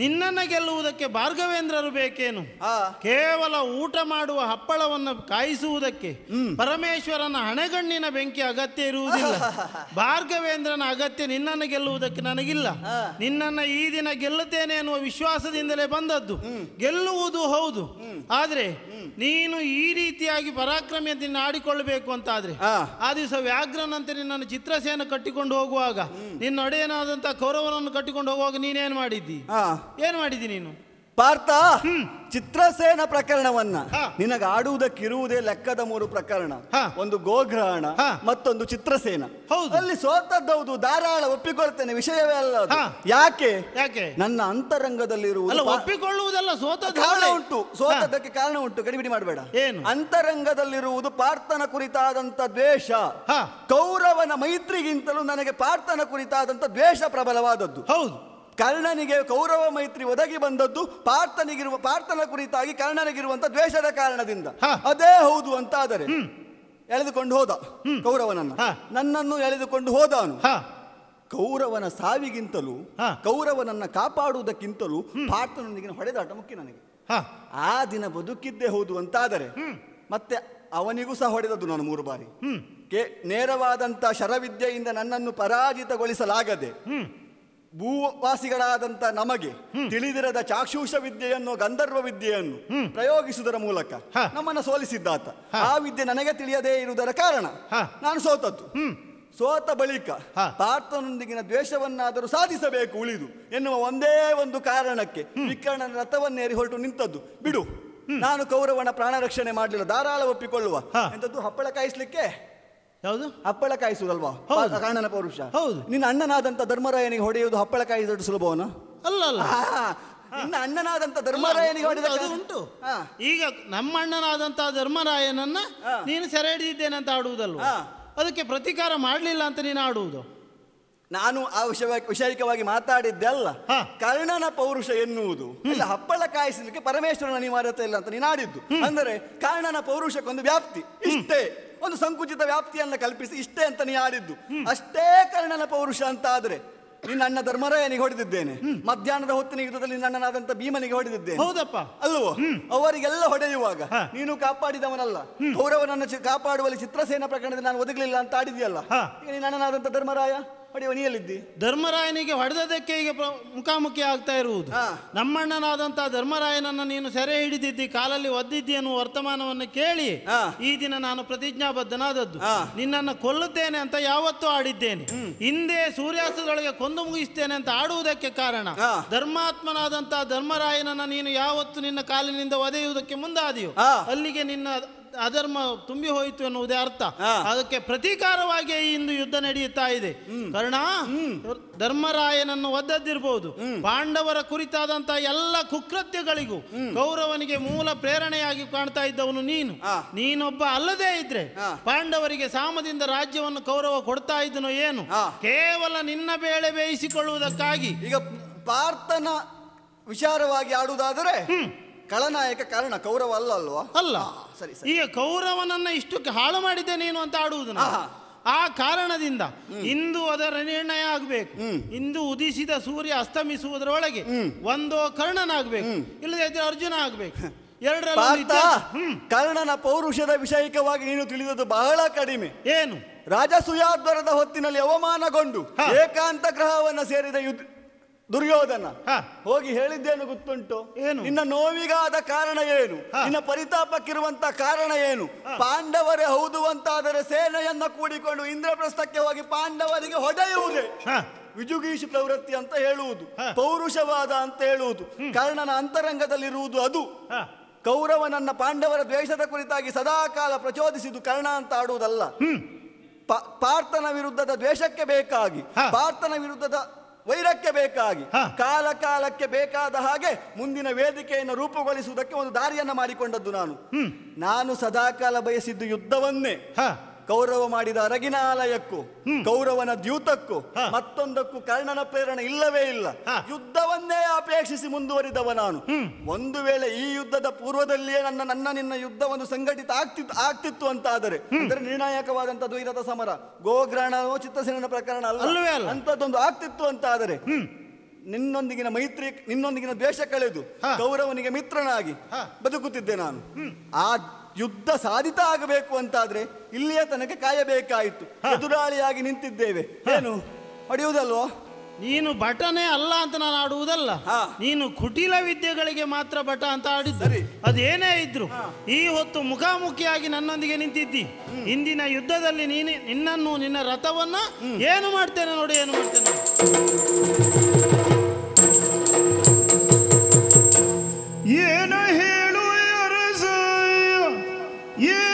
ನಿನ್ನನ್ನು ಗೆಲ್ಲುವುದಕ್ಕೆ ಭಾರ್ಗವೇಂದ್ರರು ಬೇಕೇನು ಕೇವಲ ಊಟ ಮಾಡುವ ಹಪ್ಪಳವನ್ನು ಕಾಯಿಸುವುದಕ್ಕೆ ಪರಮೇಶ್ವರನ ಹಣೆಗಣ್ಣಿನ ಬೆಂಕಿ ಅಗತ್ಯ ಇರುವುದಿಲ್ಲ ಭಾರ್ಗವೇಂದ್ರನ ಅಗತ್ಯ ನಿನ್ನನ್ನು ಗೆಲ್ಲುವುದಕ್ಕೆ ನನಗಿಲ್ಲ ನಿನ್ನನ್ನು ಈ ದಿನ ಗೆಲ್ಲುತ್ತೇನೆ ಎನ್ನುವ ವಿಶ್ವಾಸದಿಂದಲೇ ಬಂದದ್ದು ಗೆಲ್ಲುವುದು ಹೌದು ಆದರೆ ನೀನು ಈ ರೀತಿಯಾಗಿ ಪರಾಕ್ರಮ್ಯದಿಂದ ಆಡಿಕೊಳ್ಳಬೇಕು ಅಂತಾದ್ರೆ ಆ ದಿವಸ ವ್ಯಾಘ್ರನಂತೆ ನಿನ್ನನ್ನು ಚಿತ್ರಸೇನ ಕಟ್ಟಿಕೊಂಡು ಹೋಗುವಾಗ ನಿನ್ನ ಒಡೆಯನಾದಂತಹ ಕೌರವನನ್ನು ಕಟ್ಟಿಕೊಂಡು ಹೋಗುವಾಗ ನೀನೇನ್ ಮಾಡಿದ್ದಿ ಏನ್ ಮಾಡಿದೀನಿ ನೀನು ಪಾರ್ಥ ಚಿತ್ರಸೇನ ಪ್ರಕರಣವನ್ನ ನಿನಗ ಆಡುವುದಕ್ಕಿರುವುದೇ ಲೆಕ್ಕದ ಮೂರು ಪ್ರಕರಣ ಒಂದು ಗೋಗ್ರಹಣ ಮತ್ತೊಂದು ಚಿತ್ರಸೇನ ಹೌದು ಅಲ್ಲಿ ಸೋತದ್ದು ಧಾರಾಳ ಒಪ್ಪಿಕೊಳ್ತೇನೆ ವಿಷಯವೇ ಅಲ್ಲ ಯಾಕೆ ಯಾಕೆ ನನ್ನ ಅಂತರಂಗದಲ್ಲಿರುವುದು ಒಪ್ಪಿಕೊಳ್ಳುವುದಲ್ಲ ಸೋತ ಕಾರಣ ಉಂಟು ಸೋತದಕ್ಕೆ ಕಾರಣ ಉಂಟು ಗಡಿಬಿಡಿ ಮಾಡಬೇಡ ಏನು ಅಂತರಂಗದಲ್ಲಿರುವುದು ಪಾರ್ಥನ ಕುರಿತಾದಂತ ದ್ವೇಷ ಕೌರವನ ಮೈತ್ರಿಗಿಂತಲೂ ನನಗೆ ಪಾರ್ಥನ ಕುರಿತಾದಂತ ದ್ವೇಷ ಪ್ರಬಲವಾದದ್ದು ಹೌದು ಕರ್ಣನಿಗೆ ಕೌರವ ಮೈತ್ರಿ ಒದಗಿ ಬಂದದ್ದು ಪಾರ್ಥನಿಗಿರುವ ಪಾರ್ಥನ ಕುರಿತಾಗಿ ಕರ್ಣನಿಗಿರುವಂತ ದ್ವೇಷದ ಕಾರಣದಿಂದ ಅದೇ ಹೌದು ಅಂತ ಆದರೆ ಎಳೆದುಕೊಂಡು ಹೋದ ಕೌರವನನ್ನು ನನ್ನನ್ನು ಎಳೆದುಕೊಂಡು ಹೋದ ಕೌರವನ ಸಾವಿಗಿಂತಲೂ ಕೌರವನನ್ನ ಕಾಪಾಡುವುದಕ್ಕಿಂತಲೂ ಪಾರ್ಥನೊಂದಿಗಿನ ಹೊಡೆದಾಟ ಮುಖ್ಯ ನನಗೆ ಆ ದಿನ ಬದುಕಿದ್ದೇ ಹೌದು ಅಂತಾದರೆ ಮತ್ತೆ ಅವನಿಗೂ ಸಹ ಹೊಡೆದದ್ದು ನಾನು ಮೂರು ಬಾರಿ ನೇರವಾದಂತಹ ಶರವಿದ್ಯೆಯಿಂದ ನನ್ನನ್ನು ಪರಾಜಿತಗೊಳಿಸಲಾಗದೆ ಭೂವಾಸಿಗಳಾದಂಥ ನಮಗೆ ತಿಳಿದಿರದ ಚಾಕ್ಷೂಷ ವಿದ್ಯೆಯನ್ನು ಗಂಧರ್ವ ವಿದ್ಯೆಯನ್ನು ಪ್ರಯೋಗಿಸುವುದರ ಮೂಲಕ ನಮ್ಮನ್ನು ಸೋಲಿಸಿದ್ದಾತ ಆ ವಿದ್ಯೆ ನನಗೆ ತಿಳಿಯದೇ ಇರುವುದರ ಕಾರಣ ನಾನು ಸೋತದ್ದು ಸೋತ ಬಳಿಕ ಪಾರ್ಥನೊಂದಿಗಿನ ದ್ವೇಷವನ್ನಾದರೂ ಸಾಧಿಸಬೇಕು ಉಳಿದು ಎನ್ನುವ ಒಂದೇ ಒಂದು ಕಾರಣಕ್ಕೆ ವಿಕರ್ಣನ ರಥವನ್ನೇರಿ ಹೊರಟು ನಿಂತದ್ದು ಬಿಡು ನಾನು ಕೌರವನ ಪ್ರಾಣ ರಕ್ಷಣೆ ಮಾಡಲಿಲ್ಲ ಧಾರಾಳ ಒಪ್ಪಿಕೊಳ್ಳುವ ಎಂಥದ್ದು ಹಪ್ಪಳ ಕಾಯಿಸ್ಲಿಕ್ಕೆ ಯಾವುದು ಹಪ್ಪಳ ಕಾಯಿಸುವುದಲ್ವಾ ಕಾಣನ ಪೌರುಷ ಹೌದು ನಿನ್ನ ಅಣ್ಣನಾದಂತ ಧರ್ಮರಾಯನಿಗೆ ಹೊಡೆಯುವುದು ಹಪ್ಪಳ ಕಾಯಿಸೋದು ಸುಲಭವನ ಅಲ್ಲ ಅಲ್ಲ ನಿನ್ನ ಅಣ್ಣನಾದಂತ ಧರ್ಮರಾಯನಿಗೆ ಹೊಡೆದ ಉಂಟು ಈಗ ನಮ್ಮ ಅಣ್ಣನಾದಂತ ಧರ್ಮರಾಯನನ್ನ ನೀನು ಸೆರೆ ಹಿಡಿದಿದ್ದೇನೆ ಅಂತ ಆಡುವುದಲ್ವಾ ಅದಕ್ಕೆ ಪ್ರತೀಕಾರ ಮಾಡಲಿಲ್ಲ ಅಂತ ನೀನು ಆಡುವುದು ನಾನು ಆ ವಿಷಯ ವಿಷಯಕವಾಗಿ ಮಾತಾಡಿದ್ದೆ ಅಲ್ಲ ಕರ್ಣನ ಪೌರುಷ ಎನ್ನುವುದು ಇಲ್ಲ ಹಪ್ಪಳ ಕಾಯಿಸಲಿಕ್ಕೆ ಪರಮೇಶ್ವರನ ಅನಿವಾರ್ಯತೆ ಇಲ್ಲ ಅಂತ ಆಡಿದ್ದು ಅಂದರೆ ಕರ್ಣನ ಪೌರುಷಕ್ಕೊಂದು ವ್ಯಾಪ್ತಿ ಇಷ್ಟೇ ಒಂದು ಸಂಕುಚಿತ ವ್ಯಾಪ್ತಿಯನ್ನು ಕಲ್ಪಿಸಿ ಇಷ್ಟೇ ಅಂತ ನೀ ಆಡಿದ್ದು ಅಷ್ಟೇ ಕರ್ಣನ ಪೌರುಷ ಅಂತ ಆದರೆ ನಿನ್ನ ಅಣ್ಣ ಧರ್ಮರಾಯನಿಗೆ ಹೊಡೆದಿದ್ದೇನೆ ಮಧ್ಯಾಹ್ನದ ಹೊತ್ತಿನ ಯುದ್ಧದಲ್ಲಿ ನನ್ನನಾದಂತ ಭೀಮನಿಗೆ ಹೊಡೆದಿದ್ದೇನೆ ಹೌದಪ್ಪ ಅಲ್ವೋ ಅವರಿಗೆಲ್ಲ ಹೊಡೆಯುವಾಗ ನೀನು ಕಾಪಾಡಿದವನಲ್ಲ ಗೌರವನನ್ನು ಕಾಪಾಡುವಲ್ಲಿ ಚಿತ್ರಸೇನ ಪ್ರಕರಣದಲ್ಲಿ ನಾನು ಒದಗಲಿಲ್ಲ ಅಂತ ಆಡಿದೆಯಲ್ಲ ನಿನ್ನ ಅಣ್ಣನಾದಂತ ಧರ್ಮರಾಯ ಹೊಡೆಯುವ ಧರ್ಮರಾಯನಿಗೆ ಹೊಡೆದದಕ್ಕೆ ಈಗ ಮುಖಾಮುಖಿ ಆಗ್ತಾ ಇರುವುದು ನಮ್ಮಣ್ಣನಾದಂತಹ ಧರ್ಮರಾಯನನ್ನು ನೀನು ಸೆರೆ ಹಿಡಿದಿದ್ದಿ ಕಾಲಲ್ಲಿ ಒದ್ದಿದ್ದಿ ಅನ್ನುವ ವರ್ತಮಾನವನ್ನು ಕೇಳಿ ಈ ದಿನ ನಾನು ಪ್ರತಿಜ್ಞಾಬದ್ಧನಾದದ್ದು ನಿನ್ನನ್ನು ಕೊಲ್ಲುತ್ತೇನೆ ಅಂತ ಯಾವತ್ತೂ ಆಡಿದ್ದೇನೆ ಹಿಂದೆ ಸೂರ್ಯಾಸ್ತದೊಳಗೆ ಕೊಂದು ಮುಗಿಸ್ತೇನೆ ಅಂತ ಆಡುವುದಕ್ಕೆ ಕಾರಣ ಧರ್ಮಾತ್ಮನಾದಂತಹ ಧರ್ಮರಾಯನನ್ನು ನೀನು ಯಾವತ್ತು ನಿನ್ನ ಕಾಲಿನಿಂದ ಒದೆಯುವುದಕ್ಕೆ ಮುಂದಾದಿಯೋ ಅಲ್ಲಿಗೆ ನಿನ್ನ ಅಧರ್ಮ ತುಂಬಿ ಹೋಯಿತು ಎನ್ನುವುದೇ ಅರ್ಥ ಅದಕ್ಕೆ ಪ್ರತೀಕಾರವಾಗಿ ಇಂದು ಯುದ್ಧ ನಡೆಯುತ್ತಾ ಇದೆ ಕರ್ಣ ಧರ್ಮರಾಯನನ್ನು ಒದ್ದದ್ದಿರಬಹುದು ಪಾಂಡವರ ಕುರಿತಾದಂತಹ ಎಲ್ಲ ಕುಕೃತ್ಯಗಳಿಗೂ ಗೌರವನಿಗೆ ಮೂಲ ಪ್ರೇರಣೆಯಾಗಿ ಕಾಣ್ತಾ ಇದ್ದವನು ನೀನು ನೀನೊಬ್ಬ ಅಲ್ಲದೇ ಇದ್ರೆ ಪಾಂಡವರಿಗೆ ಸಾಮದಿಂದ ರಾಜ್ಯವನ್ನು ಕೌರವ ಕೊಡ್ತಾ ಇದ್ದನು ಏನು ಕೇವಲ ನಿನ್ನ ಬೇಳೆ ಬೇಯಿಸಿಕೊಳ್ಳುವುದಕ್ಕಾಗಿ ಈಗ ಪಾರ್ಥನ ವಿಚಾರವಾಗಿ ಆಡುವುದಾದರೆ ಕಳನಾಯಕ ಕಾರಣ ಕೌರವ ಅಲ್ಲ ಅಲ್ವಾ ಅಲ್ಲ ಸರಿ ಈಗ ಕೌರವನನ್ನ ಇಷ್ಟು ಹಾಳು ಮಾಡಿದ್ದೆ ನೀನು ಅಂತ ಆಡುವುದು ಆ ಕಾರಣದಿಂದ ಇಂದು ಅದರ ನಿರ್ಣಯ ಆಗಬೇಕು ಇಂದು ಉದಿಸಿದ ಸೂರ್ಯ ಅಸ್ತಮಿಸುವುದರ ಅಸ್ತಮಿಸುವುದರೊಳಗೆ ಒಂದೋ ಕರ್ಣನಾಗಬೇಕು ಇಲ್ಲದೆ ಅರ್ಜುನ ಆಗಬೇಕು ಎರಡರ ಕರ್ಣನ ಪೌರುಷದ ವಿಷಯಕವಾಗಿ ನೀನು ತಿಳಿದದ್ದು ಬಹಳ ಕಡಿಮೆ ಏನು ಸುಯಾದ್ವರದ ಹೊತ್ತಿನಲ್ಲಿ ಅವಮಾನಗೊಂಡು ಏಕಾಂತ ಗ್ರಹವನ್ನು ಸೇರಿದ ಯುದ್ಧ ದುರ್ಯೋಧನ ಹೋಗಿ ಹೇಳಿದ್ದೇನು ಗೊತ್ತುಂಟು ನಿನ್ನ ನೋವಿಗಾದ ಕಾರಣ ಏನು ನಿನ್ನ ಪರಿತಾಪಕ್ಕಿರುವಂತ ಕಾರಣ ಏನು ಪಾಂಡವರೇ ಹೌದು ಅಂತಾದರೆ ಸೇನೆಯನ್ನ ಕೂಡಿಕೊಂಡು ಇಂದ್ರಪ್ರಸ್ಥಕ್ಕೆ ಹೋಗಿ ಪಾಂಡವರಿಗೆ ಹೊಡೆಯುವುದೇ ವಿಜುಗೀಶ್ ಪ್ರವೃತ್ತಿ ಅಂತ ಹೇಳುವುದು ಪೌರುಷವಾದ ಅಂತ ಹೇಳುವುದು ಕರ್ಣನ ಅಂತರಂಗದಲ್ಲಿರುವುದು ಅದು ಕೌರವನನ್ನ ಪಾಂಡವರ ದ್ವೇಷದ ಕುರಿತಾಗಿ ಸದಾಕಾಲ ಪ್ರಚೋದಿಸಿದು ಕರ್ಣ ಅಂತ ಆಡುವುದಲ್ಲ ಪಾರ್ಥನ ವಿರುದ್ಧದ ದ್ವೇಷಕ್ಕೆ ಬೇಕಾಗಿ ಪಾರ್ಥನ ವಿರುದ್ಧದ ವೈರಕ್ಕೆ ಬೇಕಾಗಿ ಕಾಲ ಕಾಲಕ್ಕೆ ಬೇಕಾದ ಹಾಗೆ ಮುಂದಿನ ವೇದಿಕೆಯನ್ನು ರೂಪುಗೊಳಿಸುವುದಕ್ಕೆ ಒಂದು ದಾರಿಯನ್ನು ಮಾಡಿಕೊಂಡದ್ದು ನಾನು ನಾನು ಸದಾಕಾಲ ಬಯಸಿದ್ದು ಯುದ್ಧವನ್ನೇ ಕೌರವ ಮಾಡಿದ ಅರಗಿನ ಕೌರವನ ದ್ಯೂತಕ್ಕೂ ಮತ್ತೊಂದಕ್ಕೂ ಕರ್ಣನ ಪ್ರೇರಣೆ ಇಲ್ಲವೇ ಇಲ್ಲ ಯುದ್ಧವನ್ನೇ ಅಪೇಕ್ಷಿಸಿ ಮುಂದುವರಿದವ ನಾನು ಒಂದು ವೇಳೆ ಈ ಯುದ್ಧದ ಪೂರ್ವದಲ್ಲಿಯೇ ನನ್ನ ನನ್ನ ನಿನ್ನ ಯುದ್ಧವನ್ನು ಸಂಘಟಿತ ಆಗ್ತಿತ್ತು ಆಗ್ತಿತ್ತು ಅಂತ ಆದರೆ ಅಂದ್ರೆ ನಿರ್ಣಾಯಕವಾದಂತಹ ದ್ವೈರಥ ಸಮರ ಗೋಗ್ರಹಣ ಚಿತ್ತಸೇನ ಪ್ರಕರಣ ಅಲ್ಲ ಅಂತದೊಂದು ಆಗ್ತಿತ್ತು ಅಂತ ಆದರೆ ನಿನ್ನೊಂದಿಗಿನ ಮೈತ್ರಿ ನಿನ್ನೊಂದಿಗಿನ ದ್ವೇಷ ಕಳೆದು ಕೌರವನಿಗೆ ಮಿತ್ರನಾಗಿ ಬದುಕುತ್ತಿದ್ದೆ ನಾನು ಆ ಯುದ್ಧ ಸಾಧಿತ ಆಗಬೇಕು ಅಂತಾದ್ರೆ ಇಲ್ಲಿಯ ತನಕ ಕಾಯಬೇಕಾಯಿತು ಎದುರಾಳಿಯಾಗಿ ನಿಂತಿದ್ದೇವೆ ಏನು ಹೊಡೆಯುವುದಲ್ವೋ ನೀನು ಬಟನೆ ಅಲ್ಲ ಅಂತ ನಾನು ಆಡುವುದಲ್ಲ ನೀನು ಕುಟಿಲ ವಿದ್ಯೆಗಳಿಗೆ ಮಾತ್ರ ಬಟ ಅಂತ ಆಡಿದ್ದರೆ ಅದೇನೇ ಇದ್ರು ಈ ಹೊತ್ತು ಮುಖಾಮುಖಿಯಾಗಿ ನನ್ನೊಂದಿಗೆ ನಿಂತಿದ್ದಿ ಇಂದಿನ ಯುದ್ಧದಲ್ಲಿ ನೀನು ನಿನ್ನನ್ನು ನಿನ್ನ ರಥವನ್ನ ಏನು ಮಾಡ್ತೇನೆ ನೋಡಿ ಏನು ಮಾಡ್ತೇನೆ ಏನು ಹೇಳ You.